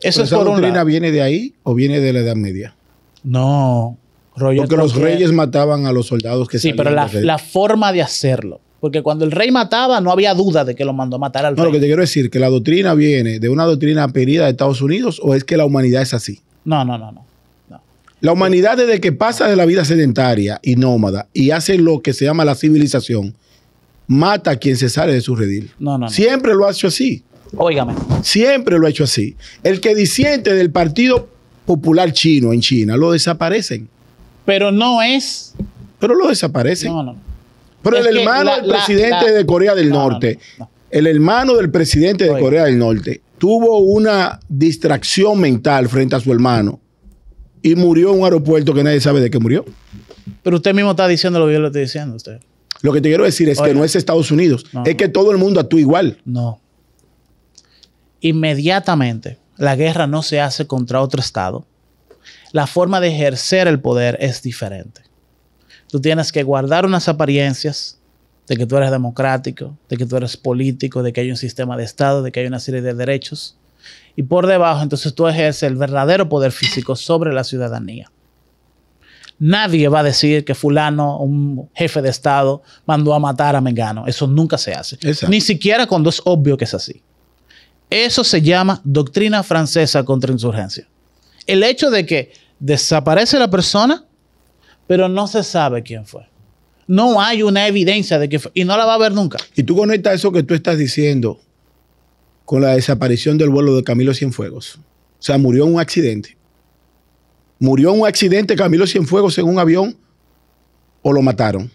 Eso ¿Esa es doctrina viene de ahí o viene de la Edad Media? No. rollo. Porque los reyes mataban a los soldados que Sí, pero la, la forma de hacerlo. Porque cuando el rey mataba, no había duda de que lo mandó a matar al rey. No, lo que te quiero decir, que la doctrina viene de una doctrina perdida de Estados Unidos o es que la humanidad es así. No, no, no, no. La humanidad desde que pasa de la vida sedentaria y nómada y hace lo que se llama la civilización, mata a quien se sale de su redil. No, no, Siempre lo ha hecho así. Óigame. Siempre lo ha hecho así. El que disiente del Partido Popular Chino en China, lo desaparecen. Pero no es. Pero lo desaparecen. No, no. Pero el hermano del presidente de Corea del Norte, el hermano del presidente de Corea del Norte, tuvo una distracción mental frente a su hermano y murió en un aeropuerto que nadie sabe de qué murió. Pero usted mismo está diciendo lo que yo le estoy diciendo usted. Lo que te quiero decir es que no es Estados Unidos, es que todo el mundo actúa igual. No. Inmediatamente, la guerra no se hace contra otro Estado. La forma de ejercer el poder es diferente tú tienes que guardar unas apariencias de que tú eres democrático, de que tú eres político, de que hay un sistema de Estado, de que hay una serie de derechos. Y por debajo, entonces tú ejerces el verdadero poder físico sobre la ciudadanía. Nadie va a decir que fulano, un jefe de Estado, mandó a matar a Mengano. Eso nunca se hace. Ni siquiera cuando es obvio que es así. Eso se llama doctrina francesa contra insurgencia. El hecho de que desaparece la persona pero no se sabe quién fue. No hay una evidencia de que fue y no la va a haber nunca. Y tú conectas eso que tú estás diciendo con la desaparición del vuelo de Camilo Cienfuegos. O sea, murió en un accidente. ¿Murió en un accidente Camilo Cienfuegos en un avión o lo mataron?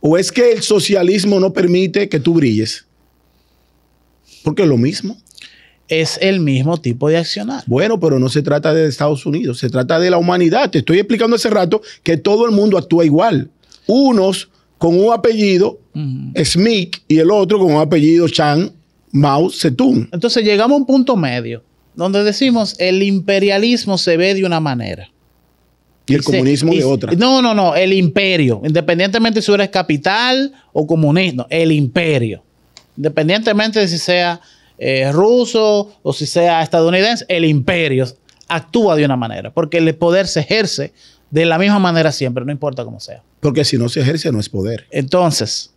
¿O es que el socialismo no permite que tú brilles? Porque es lo mismo es el mismo tipo de accionar. Bueno, pero no se trata de Estados Unidos, se trata de la humanidad. Te estoy explicando hace rato que todo el mundo actúa igual. Unos con un apellido Smith y el otro con un apellido Chan Mao Zedong. Entonces llegamos a un punto medio donde decimos el imperialismo se ve de una manera. Y el comunismo de otra. No, no, no, el imperio, independientemente si eres capital o comunismo, el imperio, independientemente de si sea eh, ruso o si sea estadounidense, el imperio actúa de una manera, porque el poder se ejerce de la misma manera siempre, no importa cómo sea. Porque si no se ejerce no es poder. Entonces,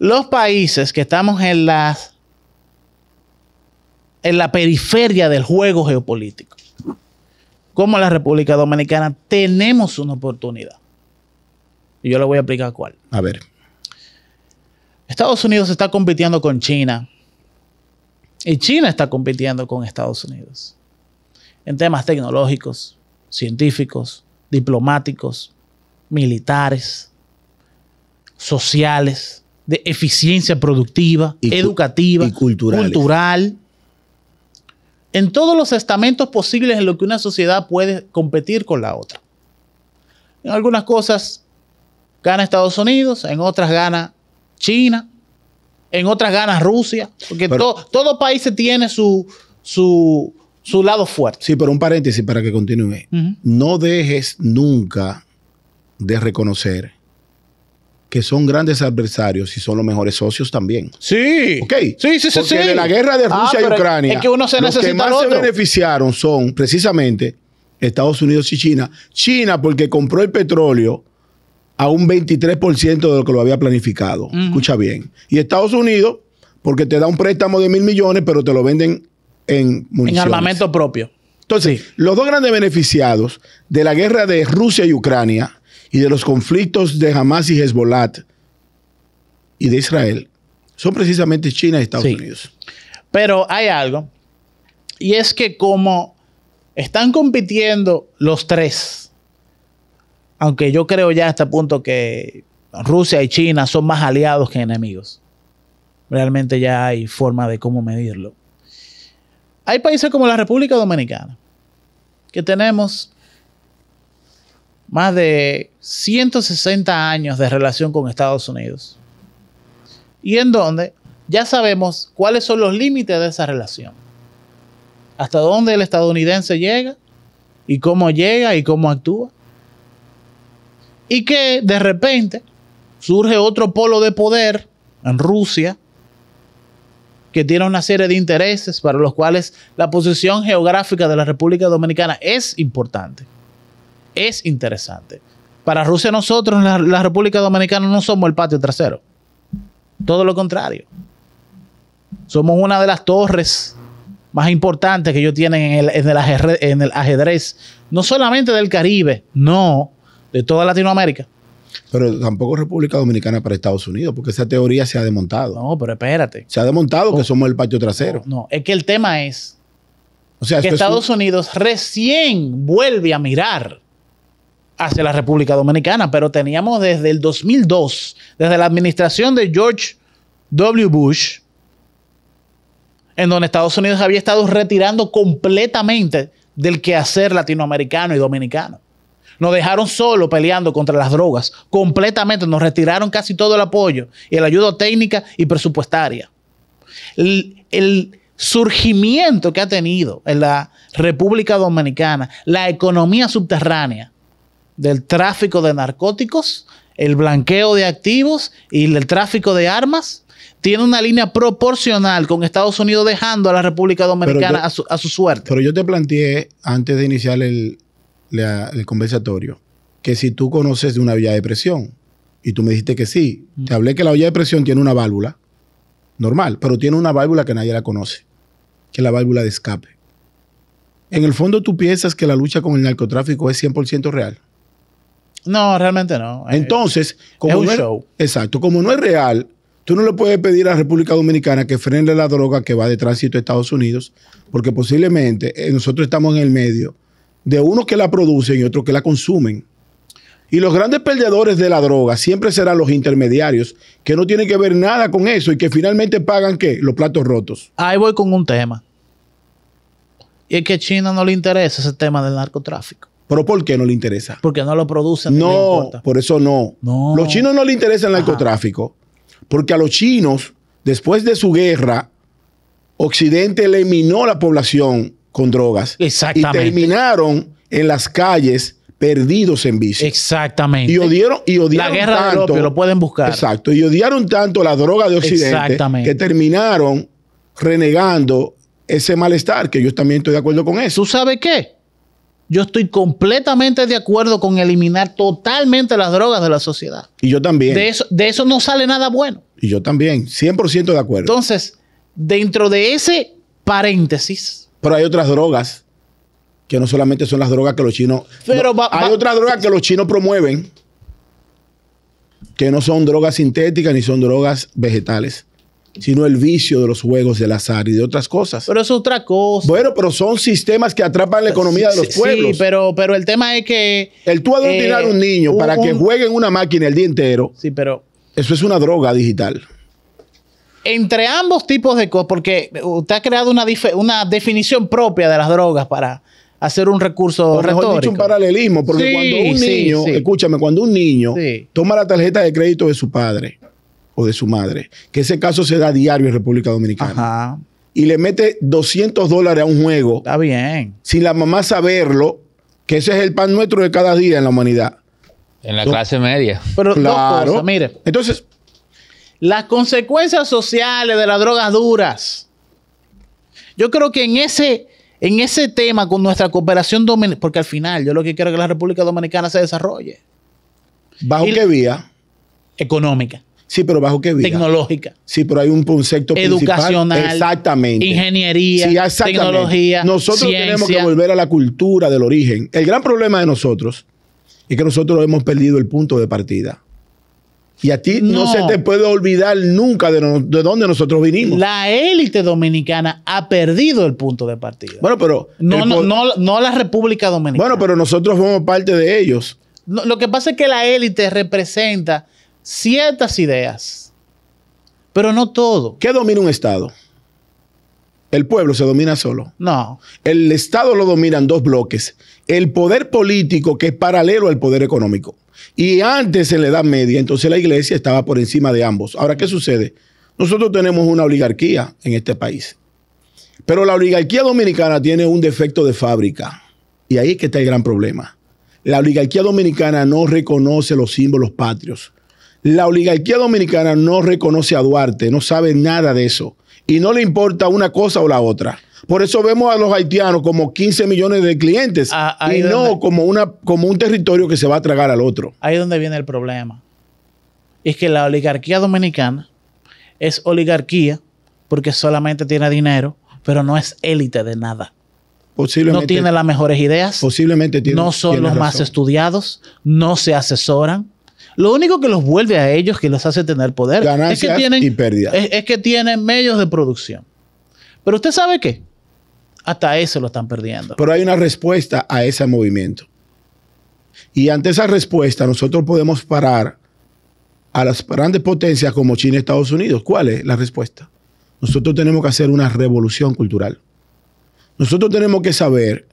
los países que estamos en las en la periferia del juego geopolítico, como la República Dominicana, tenemos una oportunidad. Y yo le voy a explicar cuál. A ver. Estados Unidos está compitiendo con China y China está compitiendo con Estados Unidos en temas tecnológicos, científicos, diplomáticos, militares, sociales, de eficiencia productiva, educativa, y cultural. En todos los estamentos posibles en los que una sociedad puede competir con la otra. En algunas cosas gana Estados Unidos, en otras gana China, en otras ganas Rusia, porque todo país tiene su, su, su, lado fuerte. Sí, pero un paréntesis para que continúe. No dejes nunca de reconocer que son grandes adversarios y son los mejores socios también. Sí. Ok. Sí, sí, sí. Porque sí. la guerra de ah, Rusia y Ucrania, es que uno se los que más se beneficiaron son precisamente Estados Unidos y China. China porque compró el petróleo a un 23% de lo que lo había planificado. Escucha bien. Y Estados Unidos, porque te da un préstamo de mil millones, pero te lo venden en En armamento propio. Entonces, los dos grandes beneficiados de la guerra de Rusia y Ucrania y de los conflictos de Hamas y Hezbollah y de Israel son precisamente China y Estados Unidos. Pero hay algo, y es que como están compitiendo los tres, aunque yo creo ya hasta el este punto que Rusia y China son más aliados que enemigos. Realmente ya hay forma de cómo medirlo. Hay países como la República Dominicana, que tenemos más de 160 años de relación con Estados Unidos. Y en donde ya sabemos cuáles son los límites de esa relación. Hasta dónde el estadounidense llega y cómo llega y cómo actúa. Y que de repente surge otro polo de poder en Rusia que tiene una serie de intereses para los cuales la posición geográfica de la República Dominicana es importante, es interesante. Para Rusia nosotros, la, República Dominicana, no somos el patio trasero. Todo lo contrario. Somos una de las torres más importantes que ellos tienen en el, ajedrez, en el ajedrez, no solamente del Caribe, no, de toda Latinoamérica. Pero tampoco República Dominicana para Estados Unidos, porque esa teoría se ha demontado. No, pero espérate. Se ha demontado que oh. somos el patio trasero. No, es que el tema es que Estados Unidos recién vuelve a mirar hacia la República Dominicana, pero teníamos desde el 2002, desde la administración de George W. Bush, en donde Estados Unidos había estado retirando completamente del quehacer latinoamericano y dominicano. Nos dejaron solo peleando contra las drogas, completamente, nos retiraron casi todo el apoyo y el ayuda técnica y presupuestaria. El, surgimiento que ha tenido en la República Dominicana, la economía subterránea del tráfico de narcóticos, el blanqueo de activos y el tráfico de armas, tiene una línea proporcional con Estados Unidos dejando a la República Dominicana a, su, suerte. Pero yo te planteé antes de iniciar el, el conversatorio que si tú conoces de una olla de presión y tú me dijiste que sí, mm. te hablé que la olla de presión tiene una válvula normal, pero tiene una válvula que nadie la conoce, que es la válvula de escape. En el fondo tú piensas que la lucha con el narcotráfico es 100% real. No, realmente no. Eh, Entonces, como es Exacto, como no es real, tú no le puedes pedir a la República Dominicana que frene la droga que va de tránsito a Estados Unidos, porque posiblemente eh, nosotros estamos en el medio de unos que la producen y otros que la consumen. Y los grandes perdedores de la droga siempre serán los intermediarios, que no tienen que ver nada con eso y que finalmente pagan qué? Los platos rotos. Ahí voy con un tema. Y es que a China no le interesa ese tema del narcotráfico. ¿Pero por qué no le interesa? Porque no lo producen. No, no por eso no. Los chinos no le interesa el narcotráfico. Porque a los chinos, después de su guerra, Occidente eliminó la población con drogas. Exactamente. Y terminaron en las calles perdidos en vicio. Exactamente. Y odiaron, y la guerra tanto, lo pueden buscar. Exacto. Y odiaron tanto la droga de Occidente que terminaron renegando ese malestar, que yo también estoy de acuerdo con eso. ¿Tú sabes qué? Yo estoy completamente de acuerdo con eliminar totalmente las drogas de la sociedad. Y yo también. De eso, de eso no sale nada bueno. Y yo también, 100% de acuerdo. Entonces, dentro de ese paréntesis, pero hay otras drogas que no solamente son las drogas que los chinos. hay otras drogas que los chinos promueven que no son drogas sintéticas ni son drogas vegetales, sino el vicio de los juegos del azar y de otras cosas. Pero es otra cosa. Bueno, pero son sistemas que atrapan la economía de los pueblos. Sí, pero, pero el tema es que. El tú adoctrinar eh, a un niño para que juegue en una máquina el día entero. Sí, pero. Eso es una droga digital entre ambos tipos de cosas, porque usted ha creado una, una definición propia de las drogas para hacer un recurso o mejor dicho, un paralelismo, porque cuando un niño, escúchame, cuando un niño toma la tarjeta de crédito de su padre o de su madre, que ese caso se da diario en República Dominicana. Y le mete 200 dólares a un juego. Está bien. Sin la mamá saberlo, que ese es el pan nuestro de cada día en la humanidad. En la clase media. Pero claro. mire. Entonces, las consecuencias sociales de las drogas duras. Yo creo que en ese, en ese tema con nuestra cooperación dominicana, porque al final yo lo que quiero es que la República Dominicana se desarrolle. ¿Bajo qué vía? Económica. Sí, pero bajo qué vía. Tecnológica. Sí, pero hay un concepto educacional. Exactamente. Ingeniería. Sí, exactamente. Tecnología. Nosotros tenemos que volver a la cultura del origen. El gran problema de nosotros es que nosotros hemos perdido el punto de partida. Y a ti no, se te puede olvidar nunca de, dónde nosotros vinimos. La élite dominicana ha perdido el punto de partida. Bueno, pero... No, no, no, la República Dominicana. Bueno, pero nosotros somos parte de ellos. lo que pasa es que la élite representa ciertas ideas, pero no todo. ¿Qué domina un Estado? El pueblo se domina solo. No. El Estado lo dominan dos bloques el poder político que es paralelo al poder económico. Y antes en la Edad Media, entonces la iglesia estaba por encima de ambos. Ahora, ¿qué sucede? Nosotros tenemos una oligarquía en este país. Pero la oligarquía dominicana tiene un defecto de fábrica. Y ahí es que está el gran problema. La oligarquía dominicana no reconoce los símbolos patrios. La oligarquía dominicana no reconoce a Duarte, no sabe nada de eso. Y no le importa una cosa o la otra. Por eso vemos a los haitianos como 15 millones de clientes ah, y no como, una, como un territorio que se va a tragar al otro. Ahí es donde viene el problema. Es que la oligarquía dominicana es oligarquía porque solamente tiene dinero, pero no es élite de nada. Posiblemente, no tiene las mejores ideas. Posiblemente tiene, No son los más estudiados, no se asesoran. Lo único que los vuelve a ellos, que los hace tener poder, tienen, es que tienen medios de producción. Pero usted sabe qué? Hasta eso lo están perdiendo. Pero hay una respuesta a ese movimiento. Y ante esa respuesta nosotros podemos parar a las grandes potencias como China y Estados Unidos. ¿Cuál es la respuesta? Nosotros tenemos que hacer una revolución cultural. Nosotros tenemos que saber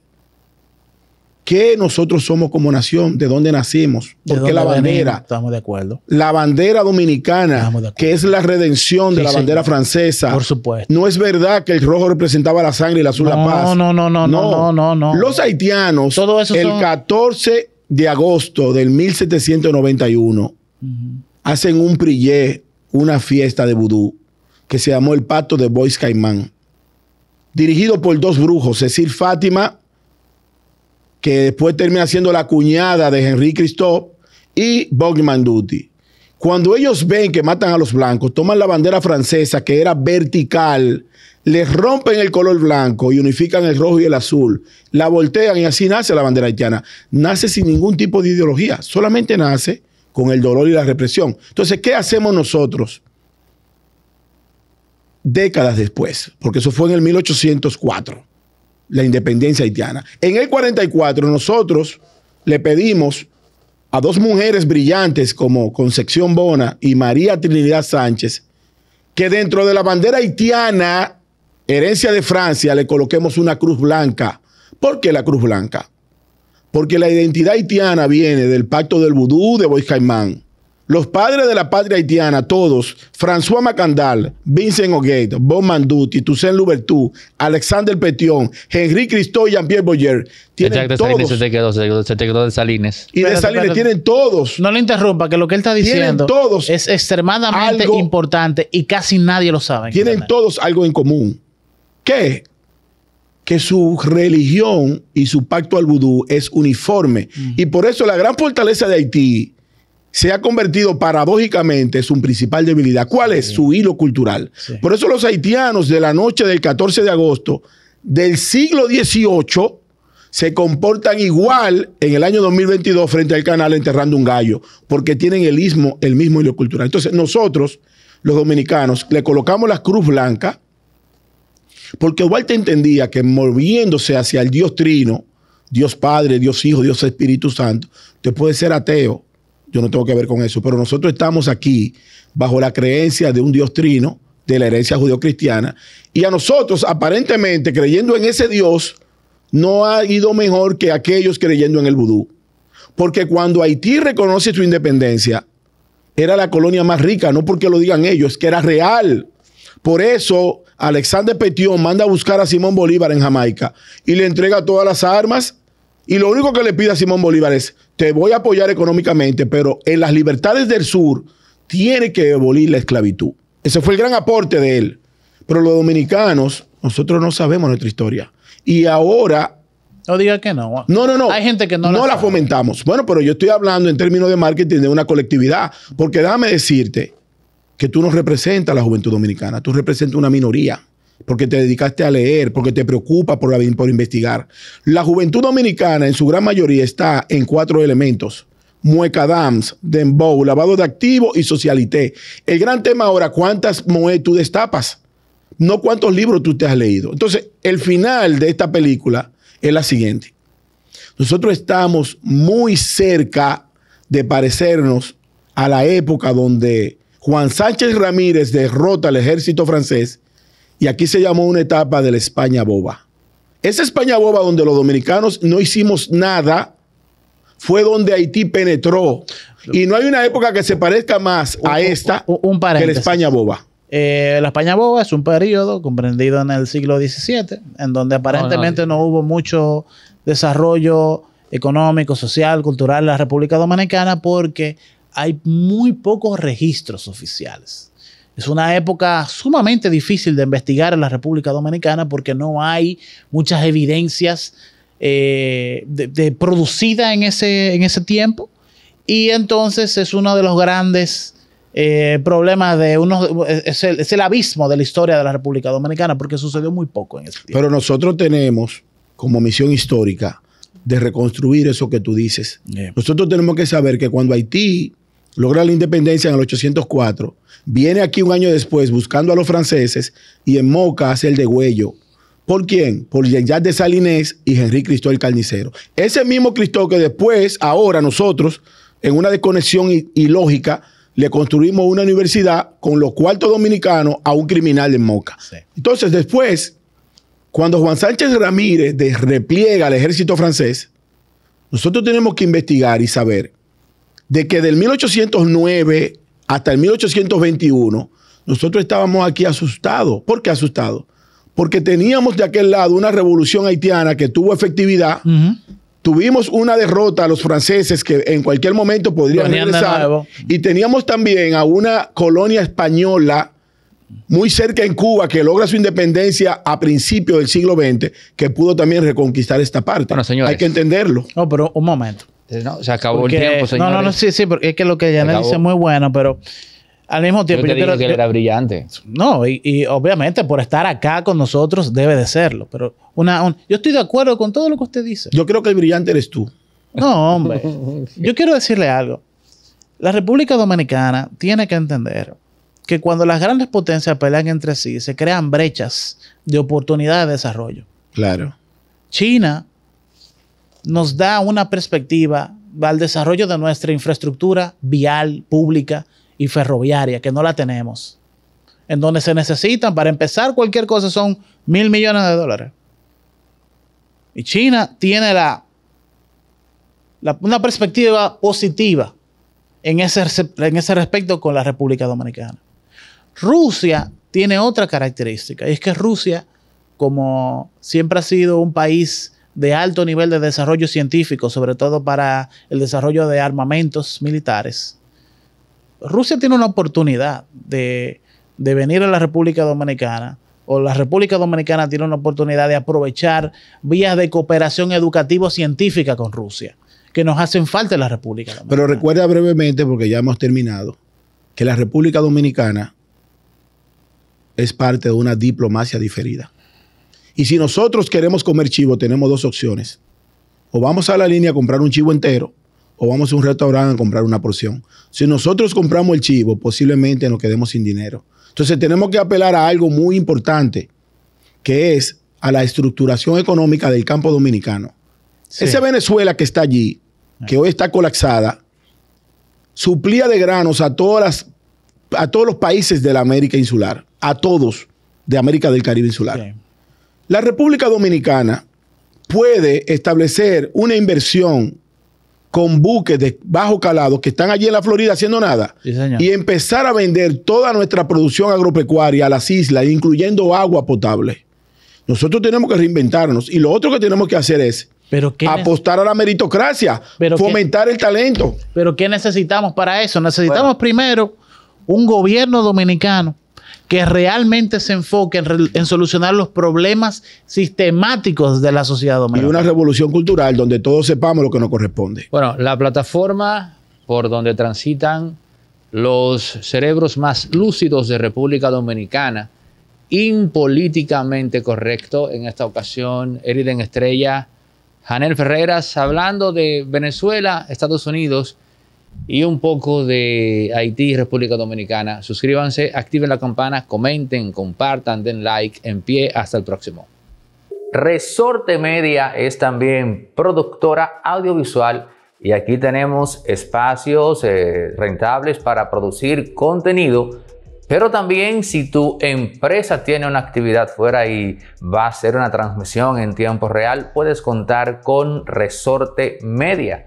qué nosotros somos como nación, de dónde nacimos, qué la bandera. Estamos de acuerdo. La bandera dominicana, que es la redención de la bandera francesa. Por supuesto. No es verdad que el rojo representaba la sangre y el azul la paz. No, no, no, no, no, no, no. Los haitianos, Todo el 14 de agosto del 1791, hacen un prillé, una fiesta de vudú, que se llamó el Pacto de Bois Caimán, dirigido por dos brujos, Cecil Fátima que después termina siendo la cuñada de Henry Christophe y Bogman Duty. Cuando ellos ven que matan a los blancos, toman la bandera francesa que era vertical, les rompen el color blanco y unifican el rojo y el azul, la voltean y así nace la bandera haitiana. Nace sin ningún tipo de ideología, solamente nace con el dolor y la represión. Entonces, ¿qué hacemos nosotros? Décadas después, porque eso fue en el 1804 la independencia haitiana. En el 44 nosotros le pedimos a dos mujeres brillantes como Concepción Bona y María Trinidad Sánchez que dentro de la bandera haitiana, herencia de Francia, le coloquemos una cruz blanca. ¿Por qué la cruz blanca? Porque la identidad haitiana viene del pacto del vudú de Caimán. Los padres de la patria haitiana, todos, François Macandal, Vincent O'Gate, Bob Manduti, Toussaint Louverture, Alexander Petión, Henry Cristo y Jean-Pierre Boyer, tienen todos. Se se, te quedó, de Salines. Y de Salines tienen todos. No lo interrumpa, que lo que él está diciendo es extremadamente importante y casi nadie lo sabe. Tienen todos algo en común. ¿Qué? que su religión y su pacto al vudú es uniforme. Y por eso la gran fortaleza de Haití se ha convertido paradójicamente su principal debilidad. ¿Cuál es? Su hilo cultural. Por eso los haitianos de la noche del 14 de agosto del siglo XVIII se comportan igual en el año 2022 frente al canal enterrando un gallo, porque tienen el mismo, el mismo hilo cultural. Entonces nosotros, los dominicanos, le colocamos la cruz blanca, porque Walter entendía que moviéndose hacia el Dios Trino, Dios Padre, Dios Hijo, Dios Espíritu Santo, te puede ser ateo, yo no tengo que ver con eso, pero nosotros estamos aquí bajo la creencia de un Dios trino, de la herencia judeocristiana, y a nosotros, aparentemente, creyendo en ese Dios, no ha ido mejor que aquellos creyendo en el vudú. Porque cuando Haití reconoce su independencia, era la colonia más rica, no porque lo digan ellos, que era real. Por eso, Alexander Petion manda a buscar a Simón Bolívar en Jamaica y le entrega todas las armas y lo único que le pide a Simón Bolívar es, te voy a apoyar económicamente, pero en las libertades del sur tiene que abolir la esclavitud. Ese fue el gran aporte de él. Pero los dominicanos, nosotros no sabemos nuestra historia. Y ahora... No diga que no. No, no, no. Hay gente que no, la, fomentamos. Bueno, pero yo estoy hablando en términos de marketing de una colectividad. Porque déjame decirte que tú no representas a la juventud dominicana, tú representas una minoría porque te dedicaste a leer, porque te preocupa por, por investigar. La juventud dominicana en su gran mayoría está en cuatro elementos. Mueca Dams, Dembow, lavado de activo y socialité. El gran tema ahora, ¿cuántas muecas tú destapas? No cuántos libros tú te has leído. Entonces, el final de esta película es la siguiente. Nosotros estamos muy cerca de parecernos a la época donde Juan Sánchez Ramírez derrota al ejército francés y aquí se llamó una etapa de la España boba. Esa España boba donde los dominicanos no hicimos nada fue donde Haití penetró. Y no hay una época que se parezca más a esta que la España boba. Eh, la España boba es un periodo comprendido en el siglo XVII, en donde aparentemente no, no hubo mucho desarrollo económico, social, cultural en la República Dominicana porque hay muy pocos registros oficiales. Es una época sumamente difícil de investigar en la República Dominicana porque no hay muchas evidencias eh, de, producidas en ese, en ese tiempo. Y entonces es uno de los grandes eh, problemas de uno. Es el, abismo de la historia de la República Dominicana porque sucedió muy poco en ese tiempo. Pero nosotros tenemos como misión histórica de reconstruir eso que tú dices. Nosotros tenemos que saber que cuando Haití logra la independencia en el 804, viene aquí un año después buscando a los franceses y en Moca hace el degüello. ¿Por quién? Por jean de Salinés y Henry Cristóbal Carnicero. Ese mismo Cristóbal que después, ahora nosotros, en una desconexión ilógica, le construimos una universidad con los cuartos dominicanos a un criminal en Moca. Entonces, después, cuando Juan Sánchez Ramírez repliega al ejército francés, nosotros tenemos que investigar y saber de que del 1809 hasta el 1821, nosotros estábamos aquí asustados. ¿Por qué asustados? Porque teníamos de aquel lado una revolución haitiana que tuvo efectividad. Tuvimos una derrota a los franceses que en cualquier momento podrían regresar. Y teníamos también a una colonia española muy cerca en Cuba, que logra su independencia a principios del siglo XX, que pudo también reconquistar esta parte. Hay que entenderlo. No, pero un momento. No, se acabó el tiempo, señores. No, no, no, sí, sí, porque es que lo que le dice es muy bueno, pero al mismo tiempo. Yo te que él era brillante. No, y, obviamente por estar acá con nosotros debe de serlo. Pero una, yo estoy de acuerdo con todo lo que usted dice. Yo creo que el brillante eres tú. No, hombre. yo quiero decirle algo. La República Dominicana tiene que entender que cuando las grandes potencias pelean entre sí, se crean brechas de oportunidad de desarrollo. Claro. China nos da una perspectiva al desarrollo de nuestra infraestructura vial, pública y ferroviaria, que no la tenemos. En donde se necesitan, para empezar, cualquier cosa son mil millones de dólares. Y China tiene la, una perspectiva positiva en ese, en ese respecto con la República Dominicana. Rusia tiene otra característica, y es que Rusia, como siempre ha sido un país de alto nivel de desarrollo científico, sobre todo para el desarrollo de armamentos militares, Rusia tiene una oportunidad de, venir a la República Dominicana o la República Dominicana tiene una oportunidad de aprovechar vías de cooperación educativa científica con Rusia, que nos hacen falta en la República Dominicana. Pero recuerda brevemente, porque ya hemos terminado, que la República Dominicana es parte de una diplomacia diferida. Y si nosotros queremos comer chivo, tenemos dos opciones. O vamos a la línea a comprar un chivo entero, o vamos a un restaurante a comprar una porción. Si nosotros compramos el chivo, posiblemente nos quedemos sin dinero. Entonces tenemos que apelar a algo muy importante, que es a la estructuración económica del campo dominicano. Esa Venezuela que está allí, que hoy está colapsada, suplía de granos a, todas a todos los países de la América insular, a todos de América del Caribe insular. La República Dominicana puede establecer una inversión con buques de bajo calado que están allí en la Florida haciendo nada y empezar a vender toda nuestra producción agropecuaria a las islas, incluyendo agua potable. Nosotros tenemos que reinventarnos y lo otro que tenemos que hacer es apostar a la meritocracia, fomentar el talento. Pero ¿qué necesitamos para eso? Necesitamos primero un gobierno dominicano que realmente se enfoque en, solucionar los problemas sistemáticos de la sociedad dominicana. Y una revolución cultural donde todos sepamos lo que nos corresponde. Bueno, la plataforma por donde transitan los cerebros más lúcidos de República Dominicana, impolíticamente correcto en esta ocasión, Eriden Estrella, Janel Ferreras, hablando de Venezuela, Estados Unidos, y un poco de Haití y República Dominicana. Suscríbanse, activen la campana, comenten, compartan, den like, en pie, hasta el próximo. Resorte Media es también productora audiovisual y aquí tenemos espacios eh, rentables para producir contenido. Pero también si tu empresa tiene una actividad fuera y va a hacer una transmisión en tiempo real, puedes contar con Resorte Media.